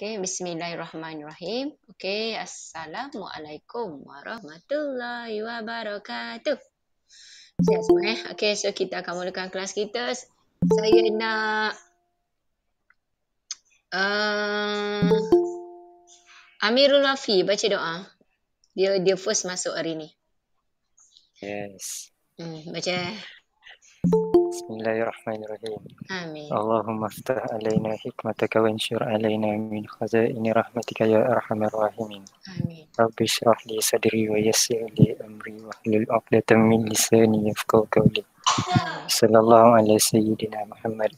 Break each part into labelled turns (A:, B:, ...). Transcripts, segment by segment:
A: Okay, bismillahirrahmanirrahim. Okay, assalamualaikum warahmatullahi wabarakatuh. Sihat semua eh. Okay, so kita akan mulakan kelas kita. Saya nak... Uh, Amirul Rafi baca doa. Dia dia first masuk hari ni.
B: Yes.
A: Hmm, baca.
C: Bismillahirrahmanirrahim. Amin. Allahumma aftah alaina hikmataka wa ansyur alaina min khazaini rahmatika ya arhamar rahimin. Amin. Rabbi syrah li sadri wa yassir li amri wa hlul uqdatan min lisani yafqaw qawli. Sallallahu ala sayyidina Muhammad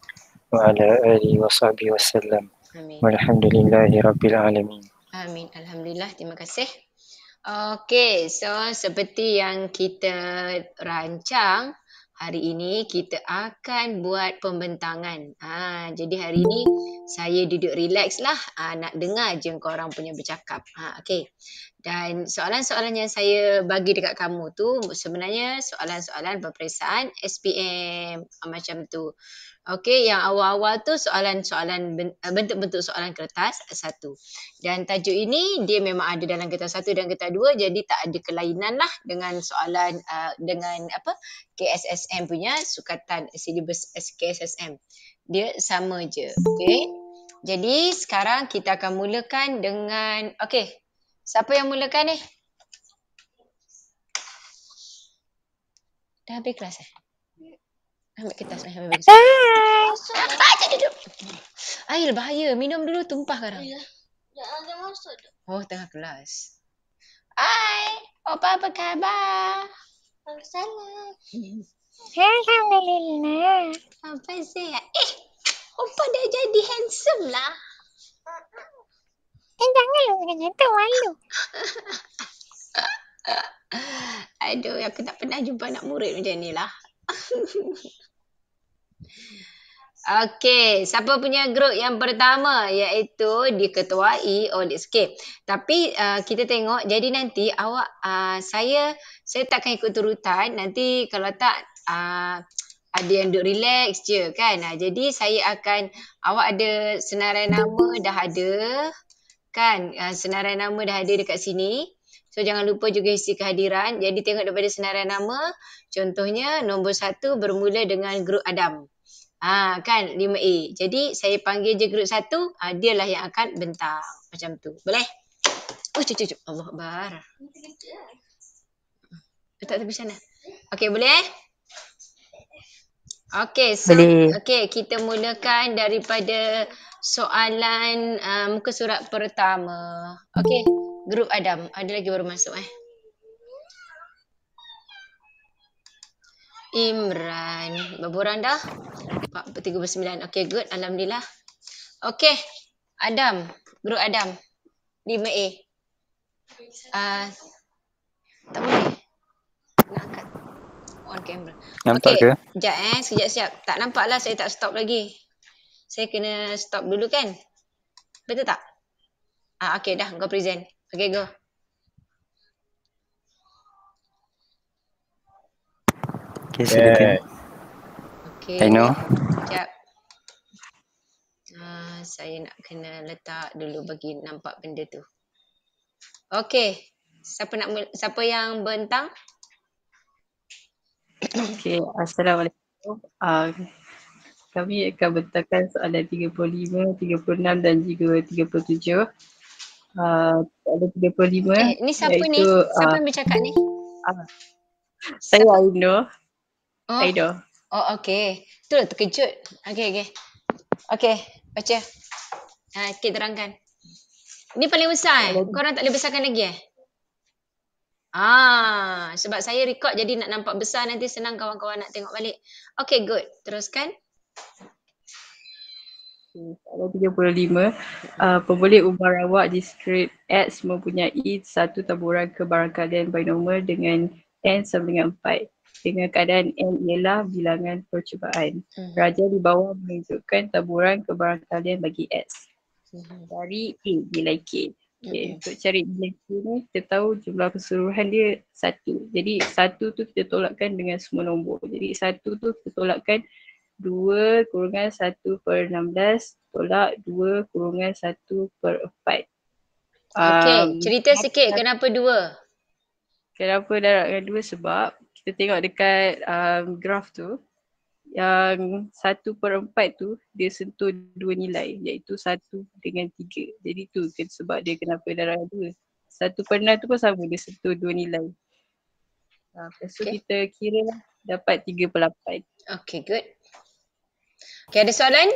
C: wa ala alihi wa sahbihi wa sallam. Amin. Walhamdulillahi rabbil alamin.
A: Amin. Alhamdulillah. Terima kasih. Okay, so seperti yang kita rancang, Hari ini kita akan buat pembentangan. Ha, jadi hari ini saya duduk relax lah ha, nak dengar je korang punya bercakap. Ha, okay. Dan soalan-soalan yang saya bagi dekat kamu tu sebenarnya soalan-soalan peperiksaan SPM ha, macam tu. Okey, yang awal-awal tu soalan-soalan eh, bentuk-bentuk soalan kertas satu. Dan tajuk ini dia memang ada dalam kertas satu dan kertas dua jadi tak ada kelainan lah dengan soalan uh, dengan apa KSSM punya sukatan silibus SKSSM Dia sama je. Okey. Jadi sekarang kita akan mulakan dengan okey. Siapa yang mulakan ni? Dah habis kelas eh? Ambil kertas. Ambil kertas. Air bahaya. Minum dulu tumpah sekarang. Ya. ya oh, tengah kelas. Hai. Opa, apa khabar? Alhamdulillah. Apa saya? Eh, Opa dah jadi handsome lah. Eh, jangan lu kena tu malu. Aduh, aku tak pernah jumpa anak murid macam ni lah. Okey, siapa punya grup yang pertama iaitu diketuai oleh Okey. Tapi uh, kita tengok jadi nanti awak uh, saya saya takkan ikut turutan. Nanti kalau tak uh, ada yang duduk relax je kan. Nah, jadi saya akan awak ada senarai nama dah ada kan. Uh, senarai nama dah ada dekat sini. So jangan lupa juga isi kehadiran. Jadi tengok daripada senarai nama contohnya nombor satu bermula dengan grup Adam. Ah ha, kan 5A. Jadi saya panggil je grup satu, ha, ah, dia lah yang akan bentar Macam tu. Boleh? Oh, cucu, cucu. Allah bar. Eh, tak tepi sana. Okey, boleh? Okey, so, Okay kita mulakan daripada soalan uh, muka surat pertama. Okey, grup Adam. Ada lagi baru masuk eh. Imran. Berapa orang dah? 39. Okay, good. Alhamdulillah. Okay. Adam. Grup Adam. 5A. Uh, ah, tak boleh. Nak angkat. On camera. Nampak okay. ke? Sekejap eh. Sekejap siap. Tak nampak lah. Saya tak stop lagi. Saya kena stop dulu kan? Betul tak? Ah, okay, dah. Kau present. Okay, go.
B: Okay, silakan. Okay. I know. Sekejap.
A: Uh, saya nak kena letak dulu bagi nampak benda tu. Okay. Siapa nak siapa yang bentang?
D: Okay. Assalamualaikum. Uh, kami akan bentangkan soalan 35, 36 dan juga 37. Uh, ah, soalan 35. Eh, ni siapa iaitu, ni? Siapa uh, yang bercakap ni? Uh, saya Aino. Oh. Aida.
A: Oh, okey. Tu lah terkejut. Okey okey. Okey. baca. Ha, uh, kita terangkan. Ini paling besar eh? Korang tak boleh besarkan lagi eh? Ah, sebab saya record jadi nak nampak besar nanti senang kawan-kawan nak tengok balik. Okey good. Teruskan.
D: Kalau tiga puluh lima, uh, pemboleh rawak di street X mempunyai satu taburan ke binomial dengan N sama dengan 4 dengan keadaan N ialah bilangan percubaan. Hmm. Raja di bawah menunjukkan taburan kebarangkalian bagi S. Hmm. Dari A nilai K. Okay. Hmm. Untuk cari nilai K ni kita tahu jumlah keseluruhan dia satu. Jadi satu tu kita tolakkan dengan semua nombor. Jadi satu tu kita tolakkan dua kurungan satu per enam belas tolak dua kurungan satu per 4. Okay, um, cerita
A: sikit kenapa dua
D: Kenapa darab dengan 2 sebab kita tengok dekat um, graf tu yang satu per 4 tu dia sentuh dua nilai iaitu satu dengan tiga. Jadi tu kan sebab dia kenapa darah 2. satu per 6 tu pun sama dia sentuh dua nilai. Ah, okay. So kita kira lah dapat tiga per 8. Okay good. Okay ada soalan?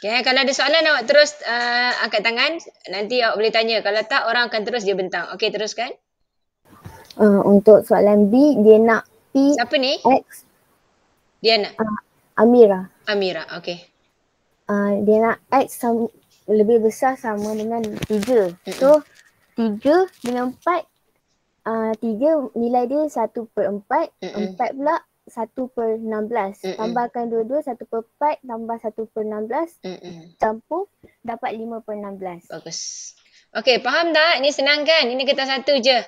D: Okay kalau ada soalan
A: awak terus uh, angkat tangan. Nanti awak boleh tanya. Kalau tak orang akan terus dia bentang. Okay teruskan.
E: Uh, untuk soalan B, dia nak P Siapa ni? X. Dia nak? Uh, Amira.
A: Amira, okay.
E: Uh, dia nak X sama lebih besar sama dengan 3. Mm-hmm. So, 3 dengan 4, uh, 3 nilai dia 1 per 4, mm-hmm. 4 pula 1 per
A: 16. Mm-hmm. Tambahkan dua-dua 1 per 4 tambah 1 per 16. Mm-hmm. Campur dapat 5 per 16. Bagus. Okay, faham tak? Ini senang kan? Ini kertas satu je.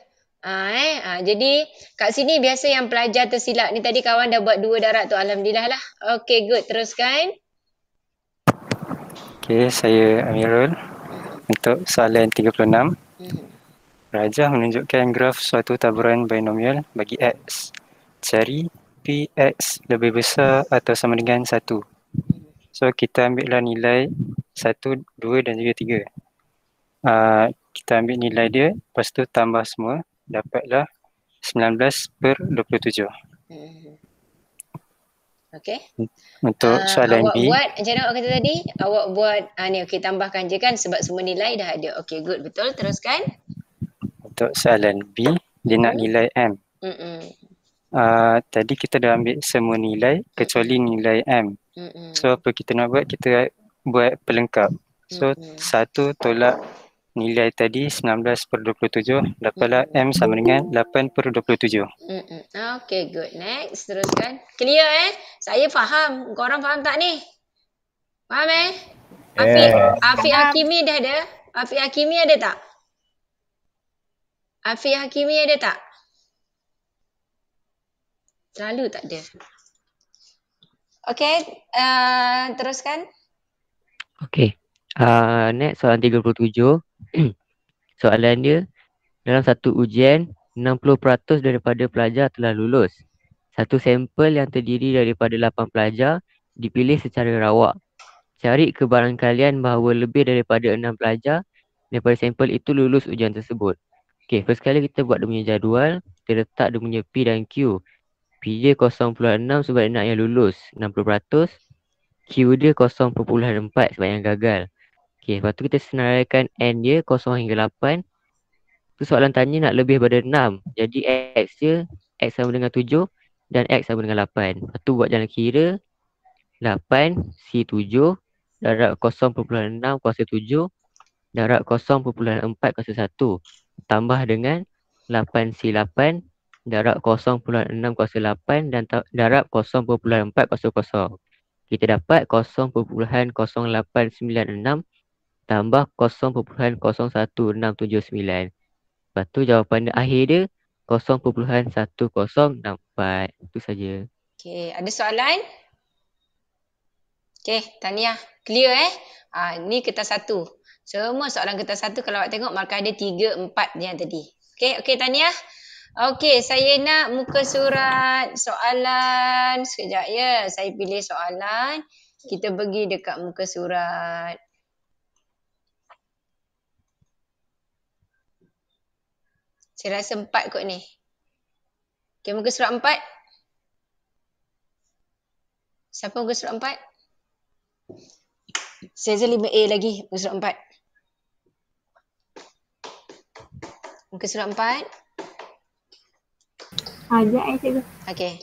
A: Uh, eh? uh, jadi kat sini biasa yang pelajar tersilap ni tadi kawan dah buat dua darat tu Alhamdulillah lah. Okay good teruskan.
B: Okay
C: saya Amirul untuk soalan 36. Mm-hmm. Rajah menunjukkan graf suatu taburan binomial bagi X. Cari PX lebih besar atau sama dengan 1. So kita ambillah nilai 1, 2 dan juga 3. Uh, ah, kita ambil nilai dia lepas tu tambah semua dapatlah 19 per 27. Hmm.
A: Okay.
B: Untuk uh, soalan awak B. Awak buat
A: macam mana awak kata tadi? Awak buat uh, ni okay tambahkan je kan sebab semua nilai dah ada. Okay good betul teruskan.
B: Untuk soalan
C: B dia nak mm-hmm. nilai M. Uh, tadi kita dah ambil semua nilai kecuali nilai M. mm So apa kita nak buat? Kita buat pelengkap. So Mm-mm. satu tolak nilai tadi 19 per 27 dapatlah M sama dengan 8 per 27.
A: Okay good next teruskan. Clear eh? Saya faham. Korang faham tak ni? Faham eh?
B: Yeah. Afiq, Afiq Hakimi dah ada?
A: Afiq Hakimi ada tak? Afiq Hakimi ada tak? Selalu tak ada. Okay, uh, teruskan.
F: Okay. Uh, next soalan 37. Soalan dia dalam satu ujian 60% daripada pelajar telah lulus. Satu sampel yang terdiri daripada 8 pelajar dipilih secara rawak. Cari kebarangkalian bahawa lebih daripada 6 pelajar daripada sampel itu lulus ujian tersebut. Okay, first kali kita buat dia punya jadual, kita letak dia punya P dan Q. P dia 0.6 sebab dia nak yang lulus 60%. Q dia 0.4 sebab yang gagal. Okey, lepas tu kita senaraikan N dia 0 hingga 8. Tu soalan tanya nak lebih daripada 6. Jadi X dia, X sama dengan 7 dan X sama dengan 8. Lepas tu buat jalan kira, 8, C 7, darab 0.6, kuasa 7, darab 0.4, kuasa 1. Tambah dengan 8, C 8, darab 0.6, kuasa 8 dan darab 0.4, kuasa 0. Kita dapat 0.0896 tambah 0.01679. Lepas tu jawapan akhir dia 0.1064. Itu saja.
A: Okey, ada soalan? Okey, Tania. Clear eh? Ah, ha, ni kertas satu. Semua soalan kertas satu kalau awak tengok markah dia tiga, empat yang tadi. Okey, okey Tania. Okey, saya nak muka surat soalan. Sekejap ya, saya pilih soalan. Kita pergi dekat muka surat. Saya rasa empat kot ni. Okay, muka surat empat. Siapa muka surat empat? Saya rasa lima A lagi muka surat empat. Muka surat empat. Ajak ah, eh cikgu. Okay.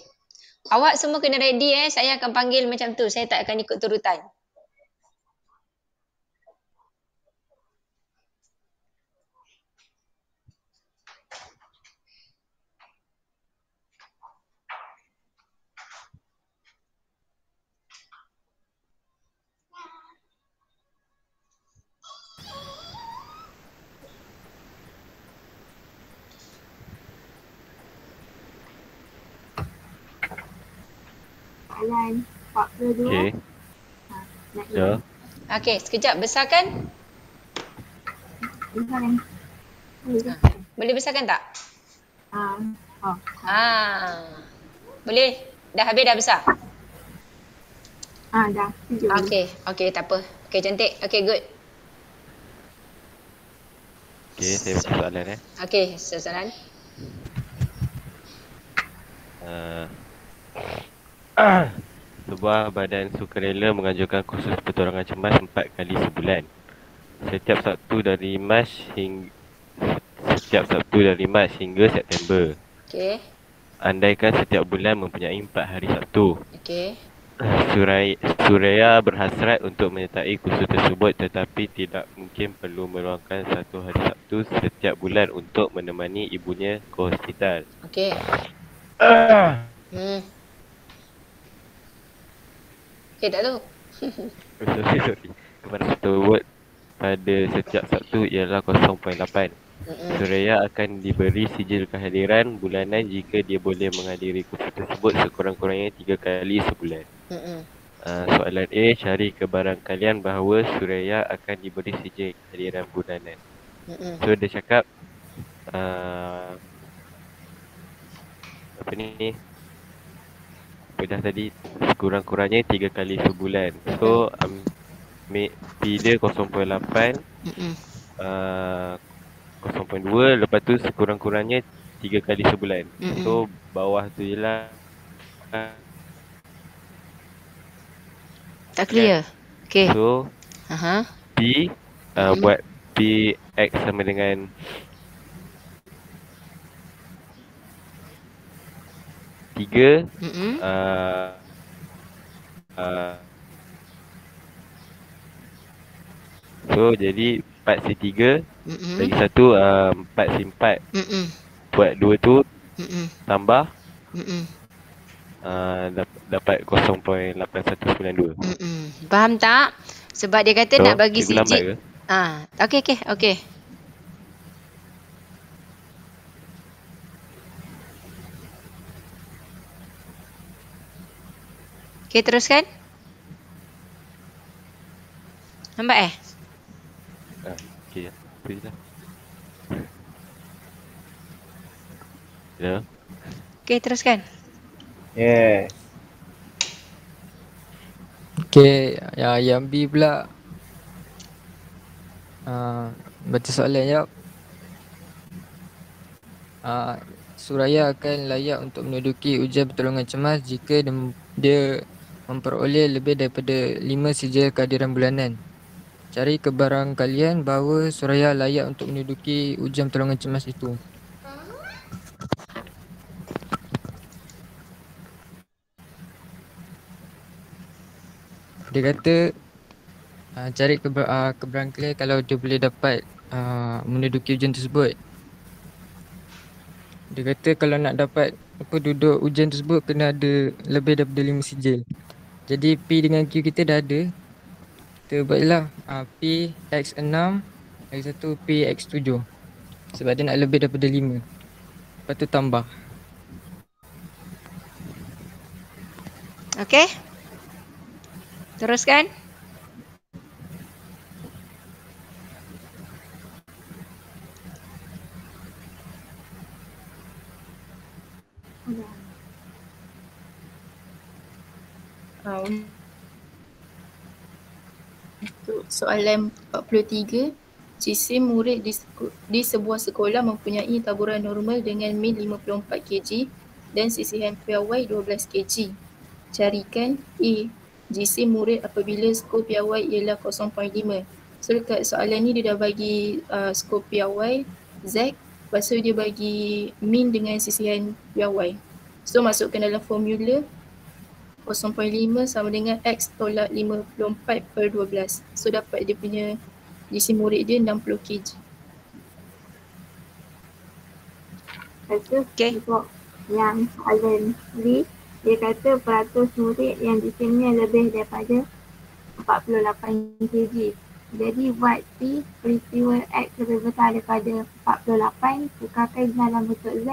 A: Awak semua kena ready eh. Saya akan panggil macam tu. Saya tak akan ikut turutan. soalan 42. Okey. Ha, ya. Okay, sekejap besarkan. Besarkan. Boleh besarkan tak? Ha. Oh. Ha. Boleh. Dah habis dah besar. Ha, dah. Okey, okey tak apa. Okey cantik. Okey good.
G: Okey, saya baca soalan eh.
A: Okey, soalan.
G: Uh, Sebuah badan sukarela menganjurkan kursus pertolongan cemas empat kali sebulan. Setiap Sabtu dari Mac hingga setiap Sabtu dari Mac hingga September. Okey. Andaikan setiap bulan mempunyai empat hari Sabtu. Okey. Suraya, Suraya berhasrat untuk menyertai kursus tersebut tetapi tidak mungkin perlu meluangkan satu hari Sabtu setiap bulan untuk menemani ibunya ke hospital.
H: Okey.
B: Uh. Hmm.
H: Eh tak tahu
G: Sorry sorry Kepada kita word Pada setiap satu ialah 0.8 Suraya akan diberi sijil kehadiran bulanan jika dia boleh menghadiri kursi tersebut sekurang-kurangnya tiga kali sebulan. Uh, soalan A, cari kebarang kalian bahawa Suraya akan diberi sijil kehadiran bulanan. So dia cakap, uh, apa ni, pedas tadi kurang kurangnya tiga kali sebulan. So um, make dia 0.8 mm uh, 0.2 lepas tu sekurang-kurangnya tiga kali sebulan. Mm-mm. So bawah tu je lah.
F: Tak clear. Yeah. Okay. So uh-huh.
G: P uh, mm. buat P X sama dengan tiga mm-hmm. uh, uh, so jadi empat si tiga mm-hmm. lagi satu uh, empat si empat buat dua tu mm-hmm. tambah mm-hmm. Uh, dap- dapat 0.8192
A: mm-hmm. faham tak sebab dia kata so, nak bagi sijil ah okay okey Okay. Okay, teruskan. Nampak eh?
G: Okay, ah, okay lah.
F: Ya. Okay, teruskan. Yeah. Okay, ya, yang B pula. Uh, baca soalan jap. Uh, Suraya akan layak untuk menduduki ujian pertolongan cemas jika dia memperoleh lebih daripada 5 sijil kehadiran bulanan. Cari kebarang kalian bahawa Suraya layak untuk menduduki ujian pertolongan cemas itu. Dia kata uh, cari keber, uh, ah, keberang kalian kalau dia boleh dapat uh, menduduki ujian tersebut. Dia kata kalau nak dapat apa duduk ujian tersebut kena ada lebih daripada lima sijil. Jadi P dengan Q kita dah ada Kita buatlah uh, P X6 X1 P X7 Sebab dia nak lebih daripada 5 Lepas tu tambah
A: Okay Teruskan
H: soalan 43 jisim murid di, di sebuah sekolah mempunyai taburan normal dengan min 54 kg dan sisihan PRY 12 kg. Carikan A. Jisim murid apabila skor PRY ialah 0.5. So dekat soalan ni dia dah bagi uh, skor PRY Z lepas dia bagi min dengan sisihan PRY. So masukkan dalam formula 0.5 sama dengan X tolak 54 per 12. So dapat dia punya GC murid dia 60 kg.
I: Okay. Yang Alan Lee, dia kata peratus murid yang di sini lebih daripada 48 kg. Jadi buat P, peristiwa X lebih besar daripada 48, tukarkan dalam bentuk Z,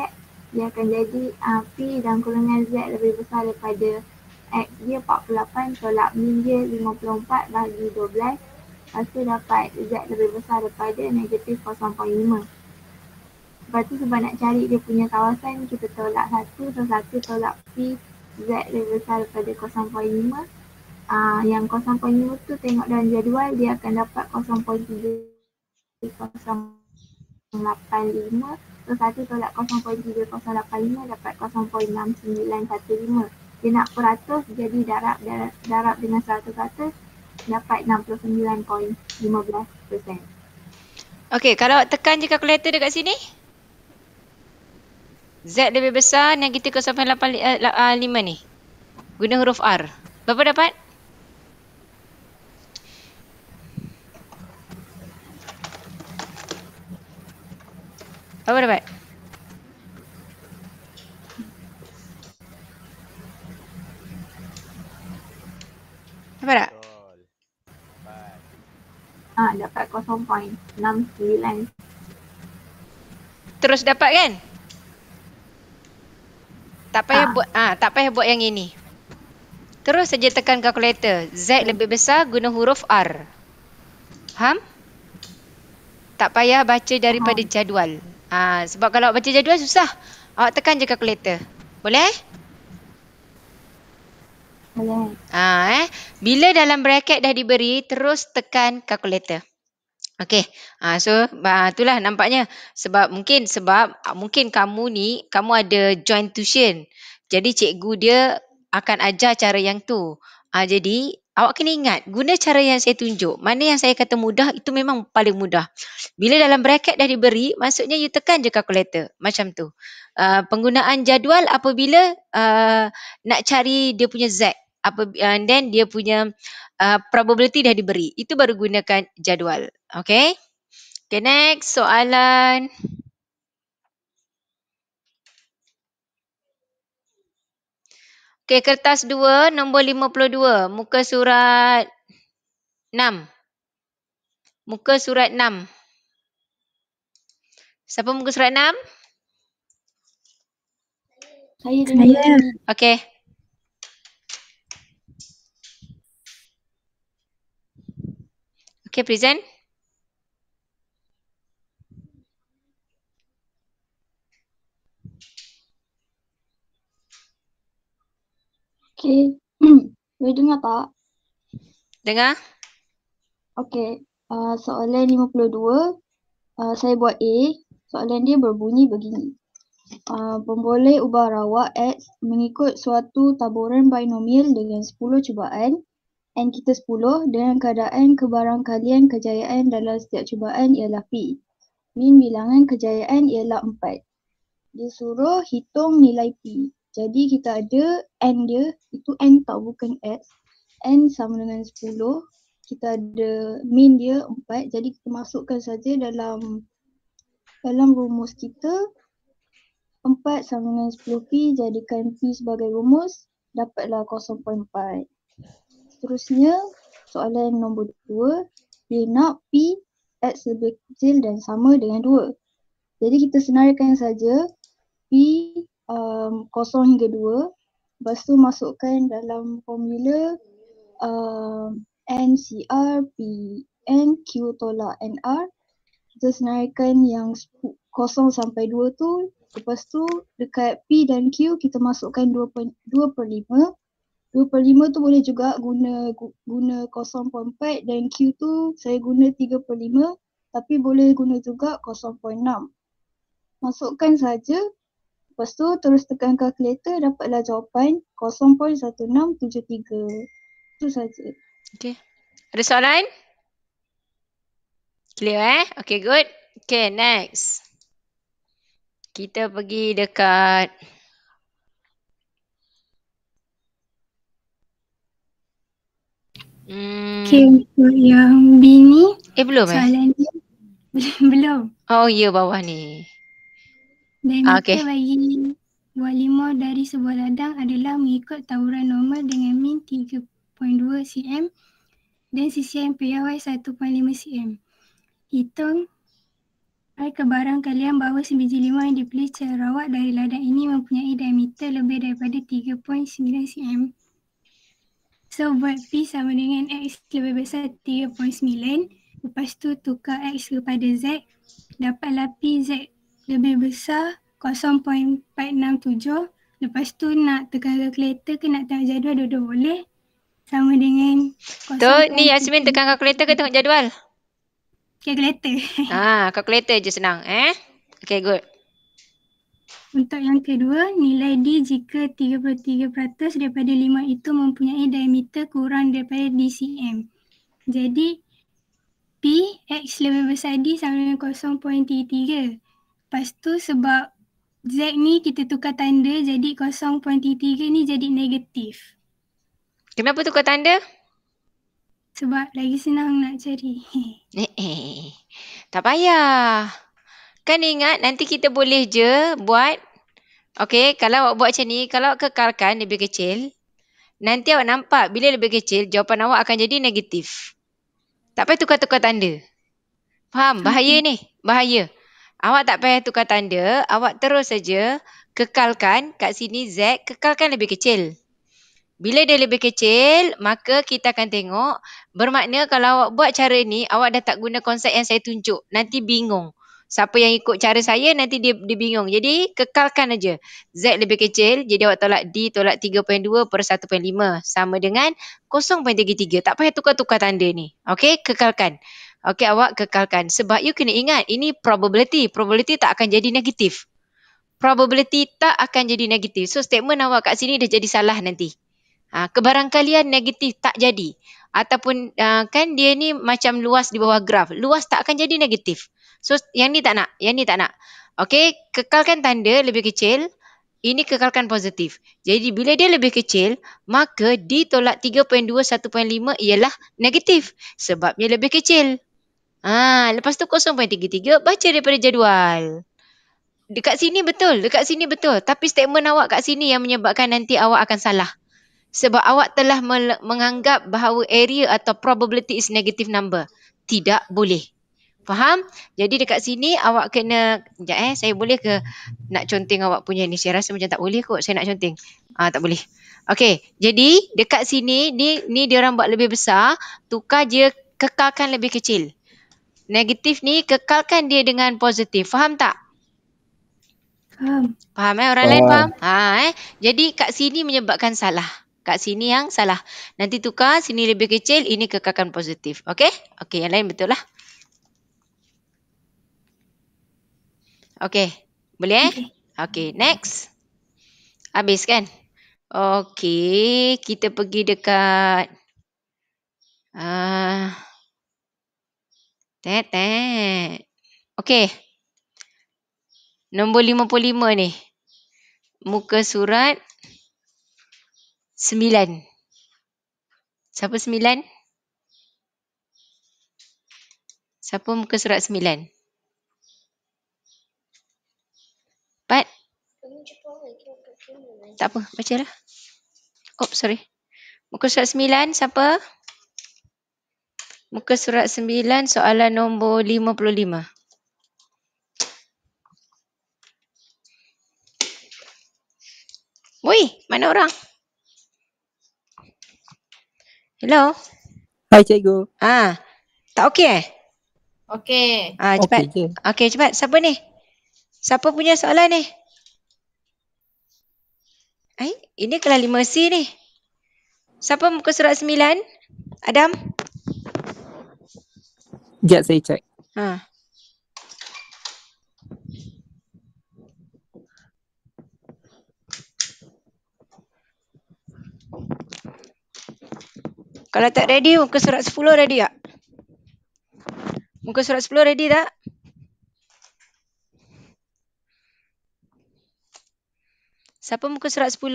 I: dia akan jadi uh, P dan kurungan Z lebih besar daripada X dia 48 tolak min dia 54 bahagi 12 Lepas tu dapat Z lebih besar daripada negatif 0.5 Lepas tu sebab nak cari dia punya kawasan kita tolak satu So satu tolak P Z lebih besar daripada 0.5 Ah uh, Yang 0.5 tu tengok dalam jadual dia akan dapat 0.3 0.85 So satu tolak 0.3 0.85 dapat 0.6915 dia nak peratus jadi darab darab, dengan 100 dapat 69.15%.
A: Okey, kalau tekan je kalkulator dekat sini. Z lebih besar yang kita ke 8.5 ni. Guna huruf R. Berapa dapat? Berapa dapat?
J: Nampak tak? Ha, dapat 0.69. Terus dapat kan?
A: Tak payah ha. buat ah, ha, tak payah buat yang ini. Terus saja tekan kalkulator. Z lebih besar guna huruf R. Faham? Tak payah baca daripada ha. jadual. Ah, sebab kalau baca jadual susah. Awak tekan je kalkulator. Boleh? Eh? Ah eh, bila dalam bracket dah diberi, terus tekan calculator. Okey. Ah so ah, itulah nampaknya sebab mungkin sebab ah, mungkin kamu ni kamu ada joint tuition. Jadi cikgu dia akan ajar cara yang tu. Ah jadi awak kena ingat guna cara yang saya tunjuk. Mana yang saya kata mudah itu memang paling mudah. Bila dalam bracket dah diberi, maksudnya you tekan je calculator macam tu. Uh, penggunaan jadual apabila uh, nak cari dia punya z apa uh, then dia punya uh, probability dah diberi. Itu baru gunakan jadual. Okay. Okay, next soalan. Okay, kertas 2, nombor 52, muka surat 6. Muka surat 6. Siapa muka surat 6?
B: Saya. Saya.
A: Okay. Okay, present.
B: Okay.
E: Boleh dengar tak? Dengar. Okay. Uh, soalan 52. Uh, saya buat A. Soalan dia berbunyi begini. Uh, pemboleh ubah rawak X mengikut suatu taburan binomial dengan 10 cubaan N kita 10 dengan keadaan kebarangkalian kejayaan dalam setiap cubaan ialah P. Min bilangan kejayaan ialah 4. Dia suruh hitung nilai P. Jadi kita ada N dia, itu N tau bukan S. N sama dengan 10. Kita ada min dia 4. Jadi kita masukkan saja dalam dalam rumus kita. 4 sama dengan 10P jadikan P sebagai rumus dapatlah 0.4 seterusnya soalan nombor dua dia nak P X lebih kecil dan sama dengan dua. Jadi kita senaraikan saja P um, kosong hingga dua lepas tu masukkan dalam formula um, NCR PN Q tolak NR kita senaraikan yang kosong sampai dua tu lepas tu dekat P dan Q kita masukkan dua per lima 2.5 tu boleh juga guna guna 0.4 dan Q tu saya guna 3.5 tapi boleh guna juga 0.6. Masukkan saja lepas tu terus tekan kalkulator dapatlah jawapan 0.1673.
A: Itu saja. Okey. Ada soalan? Clear eh? Okay good. Okay next. Kita pergi dekat
I: Hmm. Okay, untuk yang B ni. Eh belum eh? Soalan ni. belum.
A: Oh ya bawah ni. Dan ah, okay.
I: bagi walimo dari sebuah ladang adalah mengikut tawuran normal dengan min 3.2 cm dan CCM PAY 1.5 cm. Hitung Hai kebarang kalian bahawa sebiji limau yang dipilih cerawat dari ladang ini mempunyai diameter lebih daripada 3.9 cm. So buat P sama dengan X lebih besar 3.9 Lepas tu tukar X kepada Z Dapatlah P Z lebih besar 0.467 Lepas tu nak tekan kalkulator ke nak tengok jadual dua-dua boleh Sama dengan Tu ni Yasmin tekan kalkulator ke tengok jadual?
A: Kalkulator Ah, kalkulator je senang eh Okay good
I: untuk yang kedua, nilai D jika 33% daripada 5 itu mempunyai diameter kurang daripada DCM. Jadi P X lebih besar D sama dengan 0.33. Lepas tu sebab Z ni kita tukar tanda jadi 0.33 ni jadi negatif. Kenapa tukar tanda? Sebab lagi senang nak cari.
A: Eh, eh, eh. Tak payah. Kan ingat nanti kita boleh je buat Okay, kalau awak buat macam ni, kalau kekalkan lebih kecil, nanti awak nampak bila lebih kecil, jawapan awak akan jadi negatif. Tak payah tukar-tukar tanda. Faham? Bahaya ni. Bahaya. Awak tak payah tukar tanda, awak terus saja kekalkan kat sini Z, kekalkan lebih kecil. Bila dia lebih kecil, maka kita akan tengok bermakna kalau awak buat cara ni, awak dah tak guna konsep yang saya tunjuk. Nanti bingung. Siapa yang ikut cara saya nanti dia, dia bingung. Jadi kekalkan aja. Z lebih kecil jadi awak tolak D tolak 3.2 per 1.5 sama dengan 0.33. Tak payah tukar-tukar tanda ni. Okey, kekalkan. Okey, awak kekalkan. Sebab you kena ingat ini probability. Probability tak akan jadi negatif. Probability tak akan jadi negatif. So statement awak kat sini dah jadi salah nanti. Ha, kebarangkalian negatif tak jadi. Ataupun uh, kan dia ni macam luas di bawah graf. Luas tak akan jadi negatif. So yang ni tak nak, yang ni tak nak. Okay, kekalkan tanda lebih kecil. Ini kekalkan positif. Jadi bila dia lebih kecil, maka ditolak 3.2, 1.5 ialah negatif. Sebabnya lebih kecil. Ah, lepas tu 0.33, baca daripada jadual. Dekat sini betul, dekat sini betul. Tapi statement awak kat sini yang menyebabkan nanti awak akan salah. Sebab awak telah menganggap bahawa area atau probability is negative number. Tidak boleh. Faham? Jadi dekat sini awak kena, sekejap eh, saya boleh ke nak conteng awak punya ni? Saya rasa macam tak boleh kot, saya nak conteng. Ah, tak boleh. Okay, jadi dekat sini, ni, ni dia orang buat lebih besar, tukar je kekalkan lebih kecil. Negatif ni kekalkan dia dengan positif. Faham tak? Faham. Faham eh orang faham. lain faham? Ha eh. Jadi kat sini menyebabkan salah. Kat sini yang salah. Nanti tukar sini lebih kecil, ini kekalkan positif. Okey? Okey, yang lain betul lah. Okay. Boleh eh? Okay. Next. Habis kan? Okay. Kita pergi dekat. Ah, tet, uh, tet. Okay. Nombor 55 ni. Muka surat. 9. Siapa 9? Siapa muka surat 9? dapat. Tak apa, baca lah. Oh, sorry. Muka surat 9, siapa? Muka surat 9, soalan nombor lima puluh lima. Woi, mana orang? Hello. Hai cikgu. Ah, tak okey eh?
H: Okey. Ah, cepat.
A: Okey, okay, cepat. Siapa ni? Siapa punya soalan ni? Eh, ini kelas 5C ni. Siapa muka surat 9? Adam?
K: Sekejap saya cek. Ha.
A: Kalau tak ready, muka surat 10 ready tak? Muka surat 10 ready tak? Siapa muka surat 10?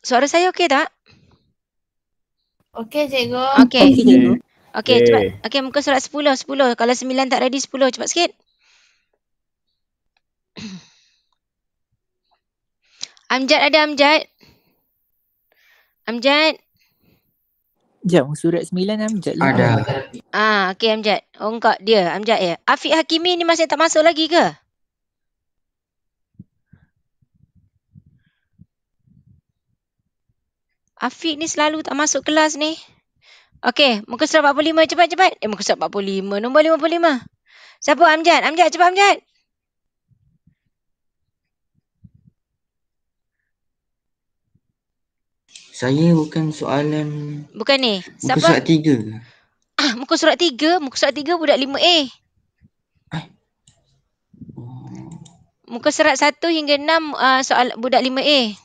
A: Suara saya okey tak? Okey cikgu. Okey. Okey. Okey okay. cepat. Okey muka surat 10, 10. Kalau 9 tak ready 10 cepat sikit. Amjad ada Amjad? Amjad?
K: Jap, surat 9 Amjad. Ada.
A: Ah, okey Amjad. Ongkak oh, dia Amjad ya. Afiq Hakimi ni masih tak masuk lagi ke? Afiq ni selalu tak masuk kelas ni. Okey, muka surat 45 cepat-cepat. Eh, muka surat 45. Nombor 55. Siapa Amjad? Amjad, cepat Amjad.
F: Saya bukan soalan
A: Bukan ni. Siapa? Muka surat 3. Ah, muka surat tiga, muka surat tiga budak lima a Eh. Oh. Muka serat satu hingga enam uh, soal budak lima a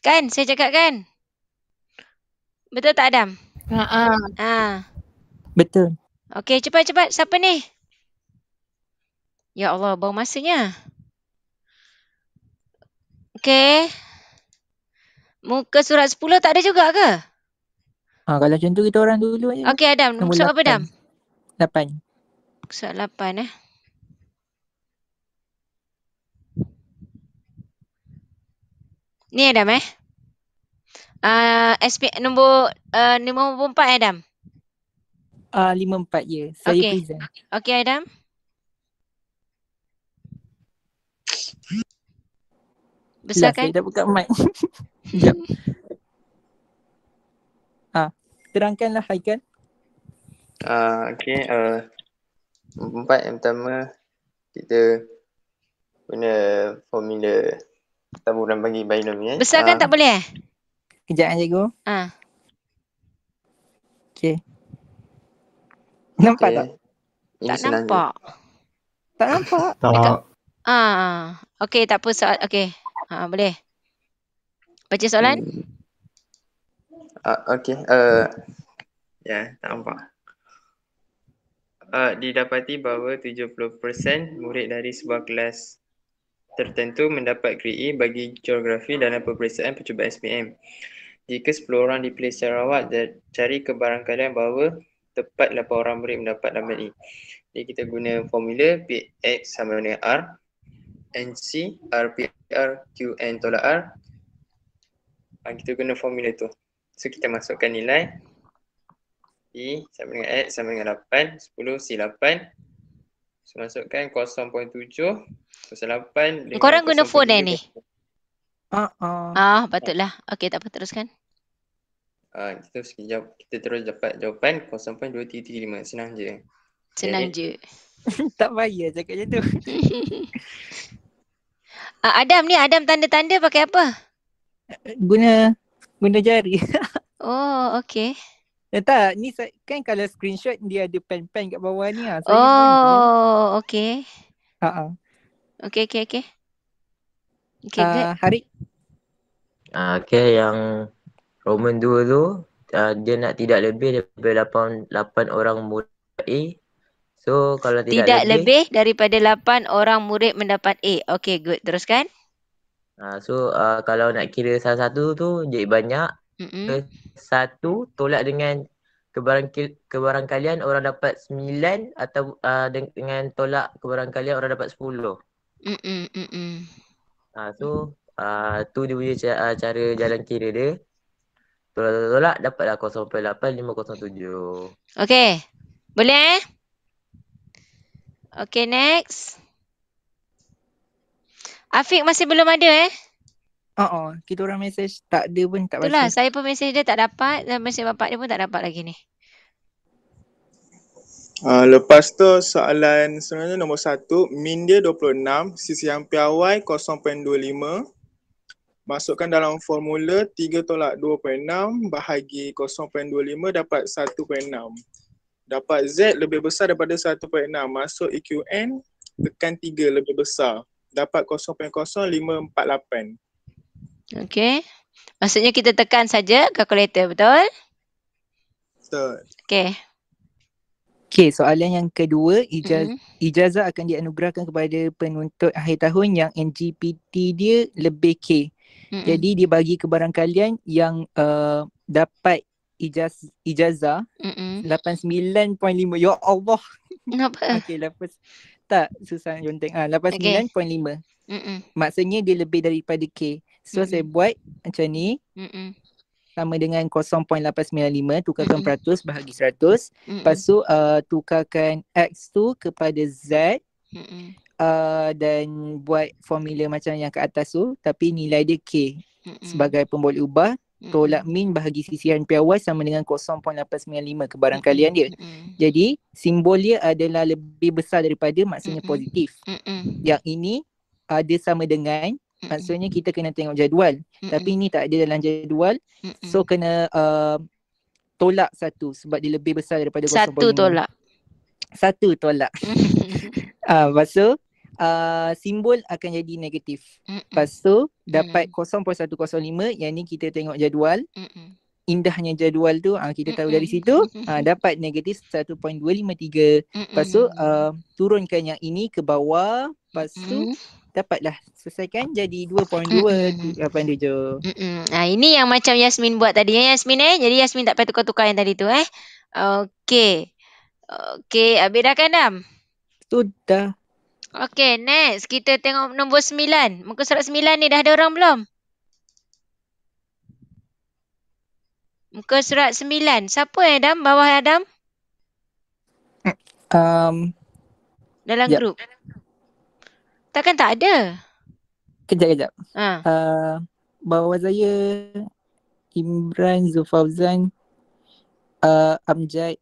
A: Kan saya cakap kan? Betul tak Adam? Ha. Ha. Betul. Okey, cepat-cepat. Siapa ni? Ya Allah, bau masanya. Okay. Muka surat 10 tak ada juga ke?
K: Ha, kalau macam tu kita orang dulu aja. Okay Adam. Nombor surat 8. apa Adam?
A: 8. Surat 8 eh. Ni Adam eh. Uh, ah, SP, nombor uh, ah, 54
K: Adam. Uh, ah, 54 ya. Yeah. Saya okay. present. Okay
A: Adam. Okay Adam.
K: Besar Lah, kan? saya eh, dah buka mic. Sekejap. ha, terangkanlah Haikan.
C: Uh, ha, okay. Uh, eh, empat yang pertama, kita guna formula taburan bagi binomi. Eh. Besar kan uh.
A: tak boleh eh? Kejap kan cikgu. Ha. Uh.
K: Okay. Nampak okay. tak?
A: Tak nampak. tak nampak. Tak nampak. Tak. Ah, ah. okay, tak apa. So, okay, Ha, boleh. Baca soalan. Uh, hmm. ah, okay. Uh, ya, yeah, tak nampak.
C: Uh, didapati bahawa 70% murid dari sebuah kelas tertentu mendapat grade A bagi geografi dalam peperiksaan percubaan SPM. Jika 10 orang dipilih secara awal, cari kebarangkalian bahawa tepat 8 orang murid mendapat nama E. Jadi kita guna formula PX sama dengan R NC RPR QN tolak R ha, kita guna formula tu so kita masukkan nilai P sama dengan X sama dengan 8 10 C 8 so masukkan 0.7 08 korang guna phone eh ni
A: ah, ah ah patutlah okey tak apa teruskan
C: ah kita terus jawab kita terus dapat jawapan 0.2335 senang je senang okay.
A: je tak
K: payah cakap macam tu
A: Uh, Adam ni Adam tanda-tanda pakai
K: apa? Guna guna jari. oh, okey. Ya tak, ni kan kalau screenshot dia ada pen-pen kat bawah ni ah. Saya oh, ha.
A: okey.
F: Ha
K: ah.
A: Okey, okey, okey. Okey, uh, ah, Hari.
F: Uh, ah, okey, yang Roman 2 tu uh, dia nak tidak lebih daripada 8, 8 orang murai So kalau tidak, tidak lebih,
A: lebih daripada 8 orang murid mendapat A. Okay good. Teruskan.
F: Uh, so uh, kalau nak kira salah satu tu jadi banyak. Mm-hmm. Satu tolak dengan kebarangkil kebarangkalian orang dapat 9 atau uh, dengan tolak kebarangkalian orang dapat 10. Mm mm. Ah so uh, tu dia punya cara, uh, cara jalan kira dia. Tolak tolak, tolak dapatlah 0.8507.
A: Okey. Boleh eh? Okay, next. Afiq masih belum ada eh?
K: Oh, oh. kita orang message tak ada pun tak Itulah, baca.
A: saya pun message dia tak dapat dan message bapak dia pun tak dapat lagi ni.
L: Uh, lepas tu soalan sebenarnya nombor satu, min dia 26, sisi yang piawai 0.25. Masukkan dalam formula 3 tolak 2.6 bahagi 0.25 dapat 1.6 dapat Z lebih besar daripada 1.6 masuk EQN tekan 3 lebih besar dapat 0.0548.
A: Okay. Maksudnya kita tekan saja kalkulator betul? Betul. Okay.
K: Okay soalan yang kedua ijaz, mm-hmm. ijazah akan dianugerahkan kepada penuntut akhir tahun yang NGPT dia lebih K. Mm-hmm. Jadi dia bagi ke yang uh, dapat Ijaz, ijazah Mm-mm. 89.5 Ya Allah Kenapa? Okay lepas Tak susah jontek ah 89.5 okay. Maksudnya dia lebih daripada K So Mm-mm. saya buat macam ni Mm-mm. Sama dengan 0.895 Tukarkan Mm-mm. peratus bahagi 100 Mm-mm. Lepas tu uh, tukarkan X tu kepada Z Mm-mm. Uh, dan buat formula macam yang ke atas tu tapi nilai dia k Mm-mm. sebagai pemboleh ubah Tolak min bahagi sisihan piawai sama dengan 0.895 kebarangkalian dia. Jadi simbol dia adalah lebih besar daripada maksudnya positif. Yang ini ada sama dengan maksudnya kita kena tengok jadual. Tapi ini tak ada dalam jadual. So kena uh, tolak satu sebab dia lebih besar daripada 0.5. Satu tolak. Satu tolak. Ah, uh, so uh, simbol akan jadi negatif. Mm-mm. Lepas tu dapat mm. 0.105 yang ni kita tengok jadual. Mm-mm. Indahnya jadual tu uh, kita tahu Mm-mm. dari situ uh, dapat negatif 1.253. Lepas tu uh, turunkan yang ini ke bawah. Lepas tu dapatlah selesaikan jadi
B: 2.2
K: 2.287.
A: Nah ini yang macam Yasmin buat tadi. ya Yasmin eh. Jadi Yasmin tak payah tukar-tukar yang tadi tu eh. Okay. Okay. Habis dah kan Sudah. Okay, next. Kita tengok nombor sembilan. Muka surat sembilan ni dah ada orang belum? Muka surat sembilan. Siapa Adam? Bawah Adam?
K: Um,
A: Dalam yep. Ya. grup? Takkan tak ada?
K: Kejap, kejap. Ha. Uh, bawah saya Imran, Zufauzan, uh, Amjad.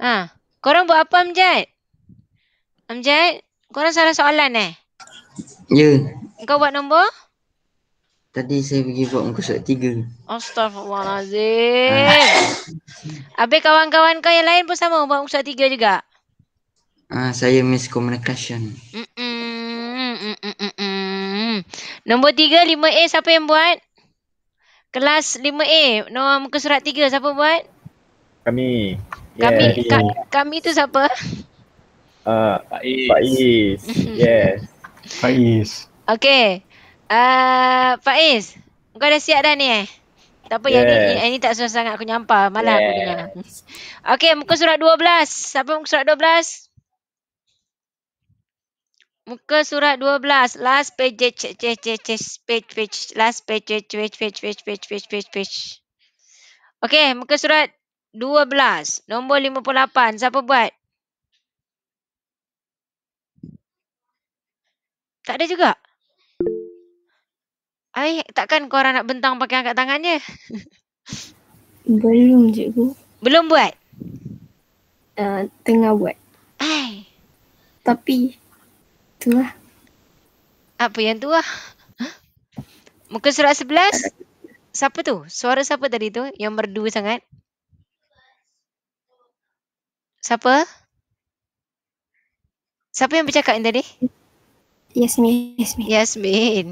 A: Ha. Korang buat apa Amjad? Amjad? Korang salah soalan eh? Ya. Kau buat nombor?
K: Tadi saya pergi buat muka surat tiga.
A: Astaghfirullahaladzim. Ah. Habis kawan-kawan kau yang lain pun sama buat muka surat tiga juga?
F: Ah, uh, saya miscommunication.
A: Nombor tiga, lima A siapa yang buat? Kelas lima A, nombor muka surat tiga siapa buat?
L: Kami. Kami, yeah. ka,
A: kami tu siapa?
L: Ah, Pak Is. Yes. Pak Is.
A: Okay. Uh, Pak Is, kau dah siap dah ni eh? Tak apa, yes. yang, ni, yang ni tak susah sangat aku nyampa, Malah yes. aku punya. Okay, muka surat 12. Siapa muka surat 12? Muka surat 12. Last page, page, page, page, page. page, Last page, page, page, page, page, page, page, page. Okay, muka surat 12. Nombor 58. Siapa buat? Tak ada juga. Ai, takkan kau orang nak bentang pakai angkat tangannya?
E: Belum, cikgu. Belum buat? Uh, tengah buat. Ai. Tapi, tu lah.
A: Apa yang tu lah? Huh? Muka surat sebelas? Siapa tu? Suara siapa tadi tu yang merdu sangat? Siapa? Siapa yang bercakap yang tadi? Yasmin. Yasmin. Yasmin.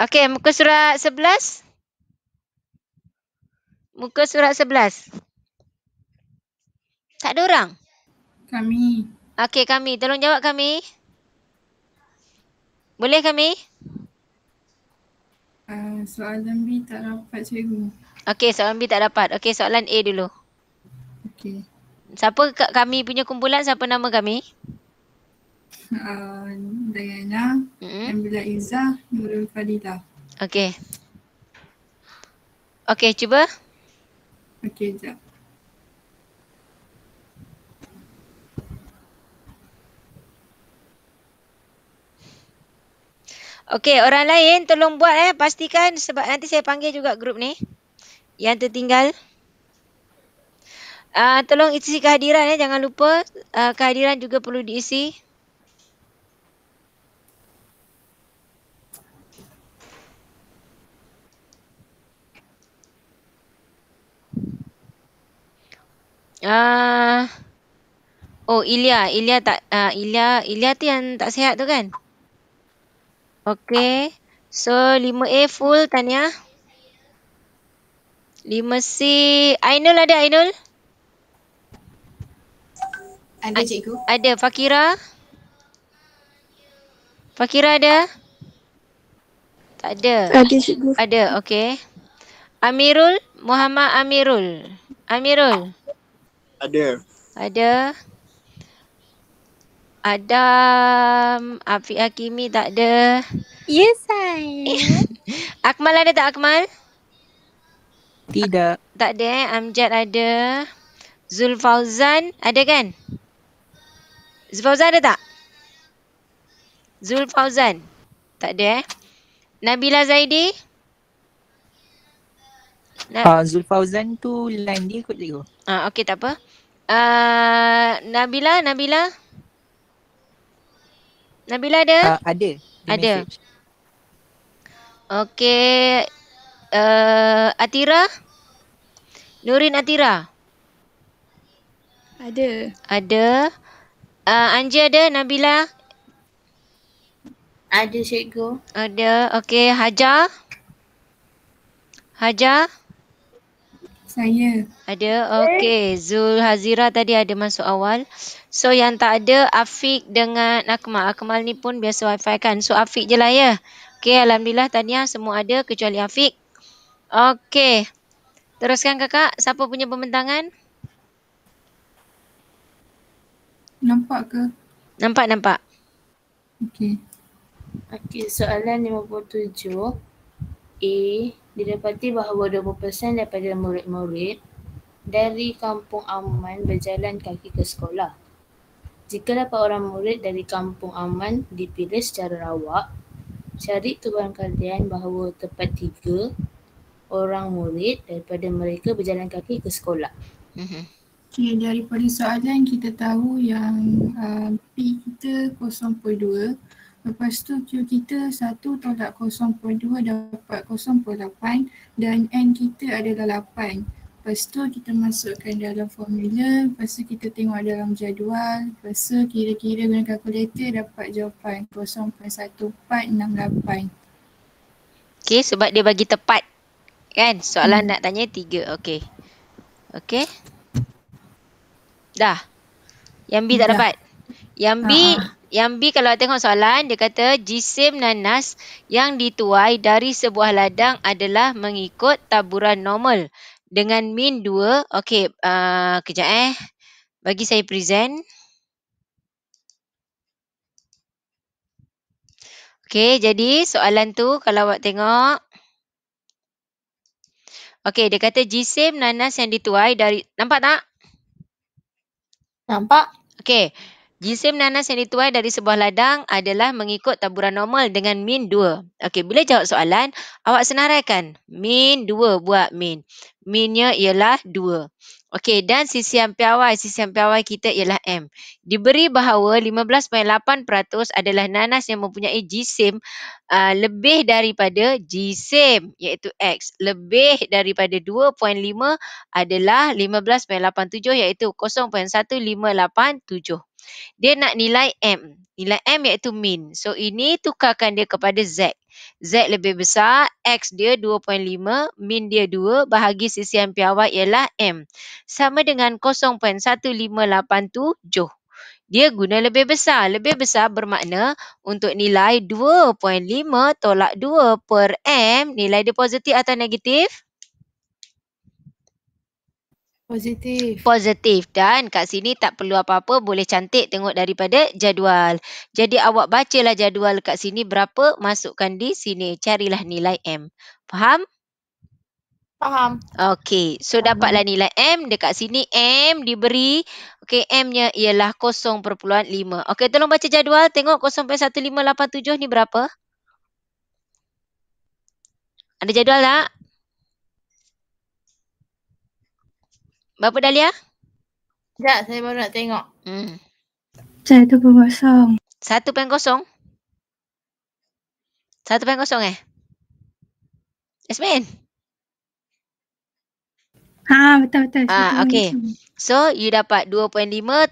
A: Okey, muka surat 11. Muka surat 11. Tak ada orang? Kami. Okey, kami. Tolong jawab kami. Boleh kami? Uh, soalan B tak dapat cikgu. Okey, soalan B tak dapat. Okey, soalan A dulu. Okey. Siapa kami punya kumpulan? Siapa nama kami? Kami.
D: Eh, Dayana, Ambilah mm-hmm. Iza, Nurul Fadila.
A: Okey. Okey, cuba. Okey, jap. Okey, orang lain tolong buat eh. Pastikan sebab nanti saya panggil juga grup ni. Yang tertinggal. Uh, tolong isi kehadiran eh. Jangan lupa uh, kehadiran juga perlu diisi. Uh, oh, Ilya. Ilya tak... Uh, ah, Ilya, Ilya tu yang tak sihat tu kan? Okey, So, 5A full, tanya. 5C... Ainul ada, Ainul? Ada, cikgu. Ada, Fakira. Fakira ada? Tak ada. Ada, cikgu. Ada, okey. Amirul? Muhammad Amirul. Amirul? Amirul? Ada. Ada. Adam, Afiq Hakimi tak ada. Yes, ya, I. Akmal ada tak Akmal? Tidak. A- tak ada eh. Amjad ada. Zulfauzan ada kan? Zulfauzan ada tak? Zulfauzan. Tak ada eh. Nabila Zaidi?
K: Nah. Uh, Zulfauzan tu line dia kot cikgu.
A: Ah okey tak apa. Uh, Nabila, Nabila. Nabila ada? Uh,
K: ada. Ada.
A: Okey. Uh, Atira? Nurin Atira. Ada. Ada. Uh, Anji ada, Nabila? Ada cikgu. Ada. Okey, Haja. Haja. Haja saya. Ada. Okey. Zul Hazira tadi ada masuk awal. So yang tak ada Afiq dengan Akmal. Akmal ni pun biasa wifi kan. So Afiq je lah ya. Okey. Alhamdulillah tanya semua ada kecuali Afiq. Okey. Teruskan kakak. Siapa punya pembentangan? Nampak ke? Nampak, nampak.
D: Okey.
H: Okey, soalan 57. A didapati bahawa 20% daripada murid-murid dari kampung aman berjalan kaki ke sekolah. Jika dapat orang murid dari kampung aman dipilih secara rawak, cari tuan kalian bahawa tepat tiga orang murid daripada mereka berjalan kaki ke sekolah.
D: Mhm. Okay, daripada soalan kita tahu yang uh, P kita Lepas tu Q kita 1 tolak 0.2 dapat 0.8 dan N kita adalah 8. Lepas tu kita masukkan dalam formula, lepas tu kita tengok dalam jadual, lepas tu kira-kira guna kalkulator dapat jawapan 0.1468.
A: Okay sebab dia bagi tepat kan soalan hmm. nak tanya 3 okay. Okay. Dah. Yang B tak dapat. Yang B ha, ha. Yang B kalau tengok soalan dia kata jisim nanas yang dituai dari sebuah ladang adalah mengikut taburan normal dengan min 2. Okey, uh, kejap eh. Bagi saya present. Okey, jadi soalan tu kalau awak tengok Okey, dia kata jisim nanas yang dituai dari nampak tak? Nampak. Okey. Jisim nanas yang dituai dari sebuah ladang adalah mengikut taburan normal dengan min 2. Okey, bila jawab soalan, awak senaraikan min 2 buat min. Minnya ialah 2. Okey, dan sisian piawai, sisian piawai kita ialah M. Diberi bahawa 15.8% adalah nanas yang mempunyai jisim uh, lebih daripada jisim iaitu X. Lebih daripada 2.5 adalah 15.87 iaitu 0.1587. Dia nak nilai M. Nilai M iaitu mean. So ini tukarkan dia kepada Z. Z lebih besar, X dia 2.5, min dia 2, bahagi sisian piawai ialah M. Sama dengan 0.1587 Joh. Dia guna lebih besar. Lebih besar bermakna untuk nilai 2.5 tolak 2 per M, nilai dia positif atau negatif? Positif. Positif dan kat sini tak perlu apa-apa boleh cantik tengok daripada jadual. Jadi awak bacalah jadual kat sini berapa masukkan di sini carilah nilai M. Faham? Faham. Okey, so Faham. dapatlah nilai M dekat sini M diberi okey M-nya ialah 0.5. Okey, tolong baca jadual tengok 0.1587 ni berapa? Ada jadual tak? Bapa Dahlia? Sekejap saya baru nak tengok. Hmm.
I: Saya tu kosong.
A: Satu pen kosong? Satu pen kosong eh? Esmin?
I: Ha betul betul. Ah uh, okey.
A: So you dapat 2.5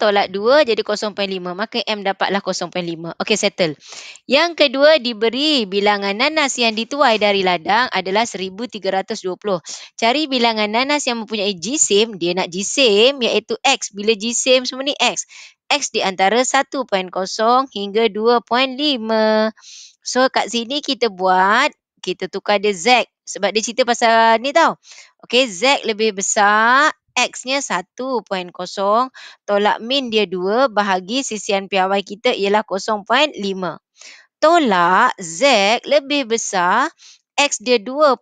A: tolak 2 jadi 0.5 maka M dapatlah 0.5. Okey settle. Yang kedua diberi bilangan nanas yang dituai dari ladang adalah 1320. Cari bilangan nanas yang mempunyai jisim, dia nak jisim iaitu X. Bila jisim semua ni X. X di antara 1.0 hingga 2.5. So kat sini kita buat kita tukar dia Z sebab dia cerita pasal ni tau. Okey, Z lebih besar, X-nya 1.0, tolak min dia 2, bahagi sisian piawai kita ialah 0.5. Tolak Z lebih besar, X dia 2.5,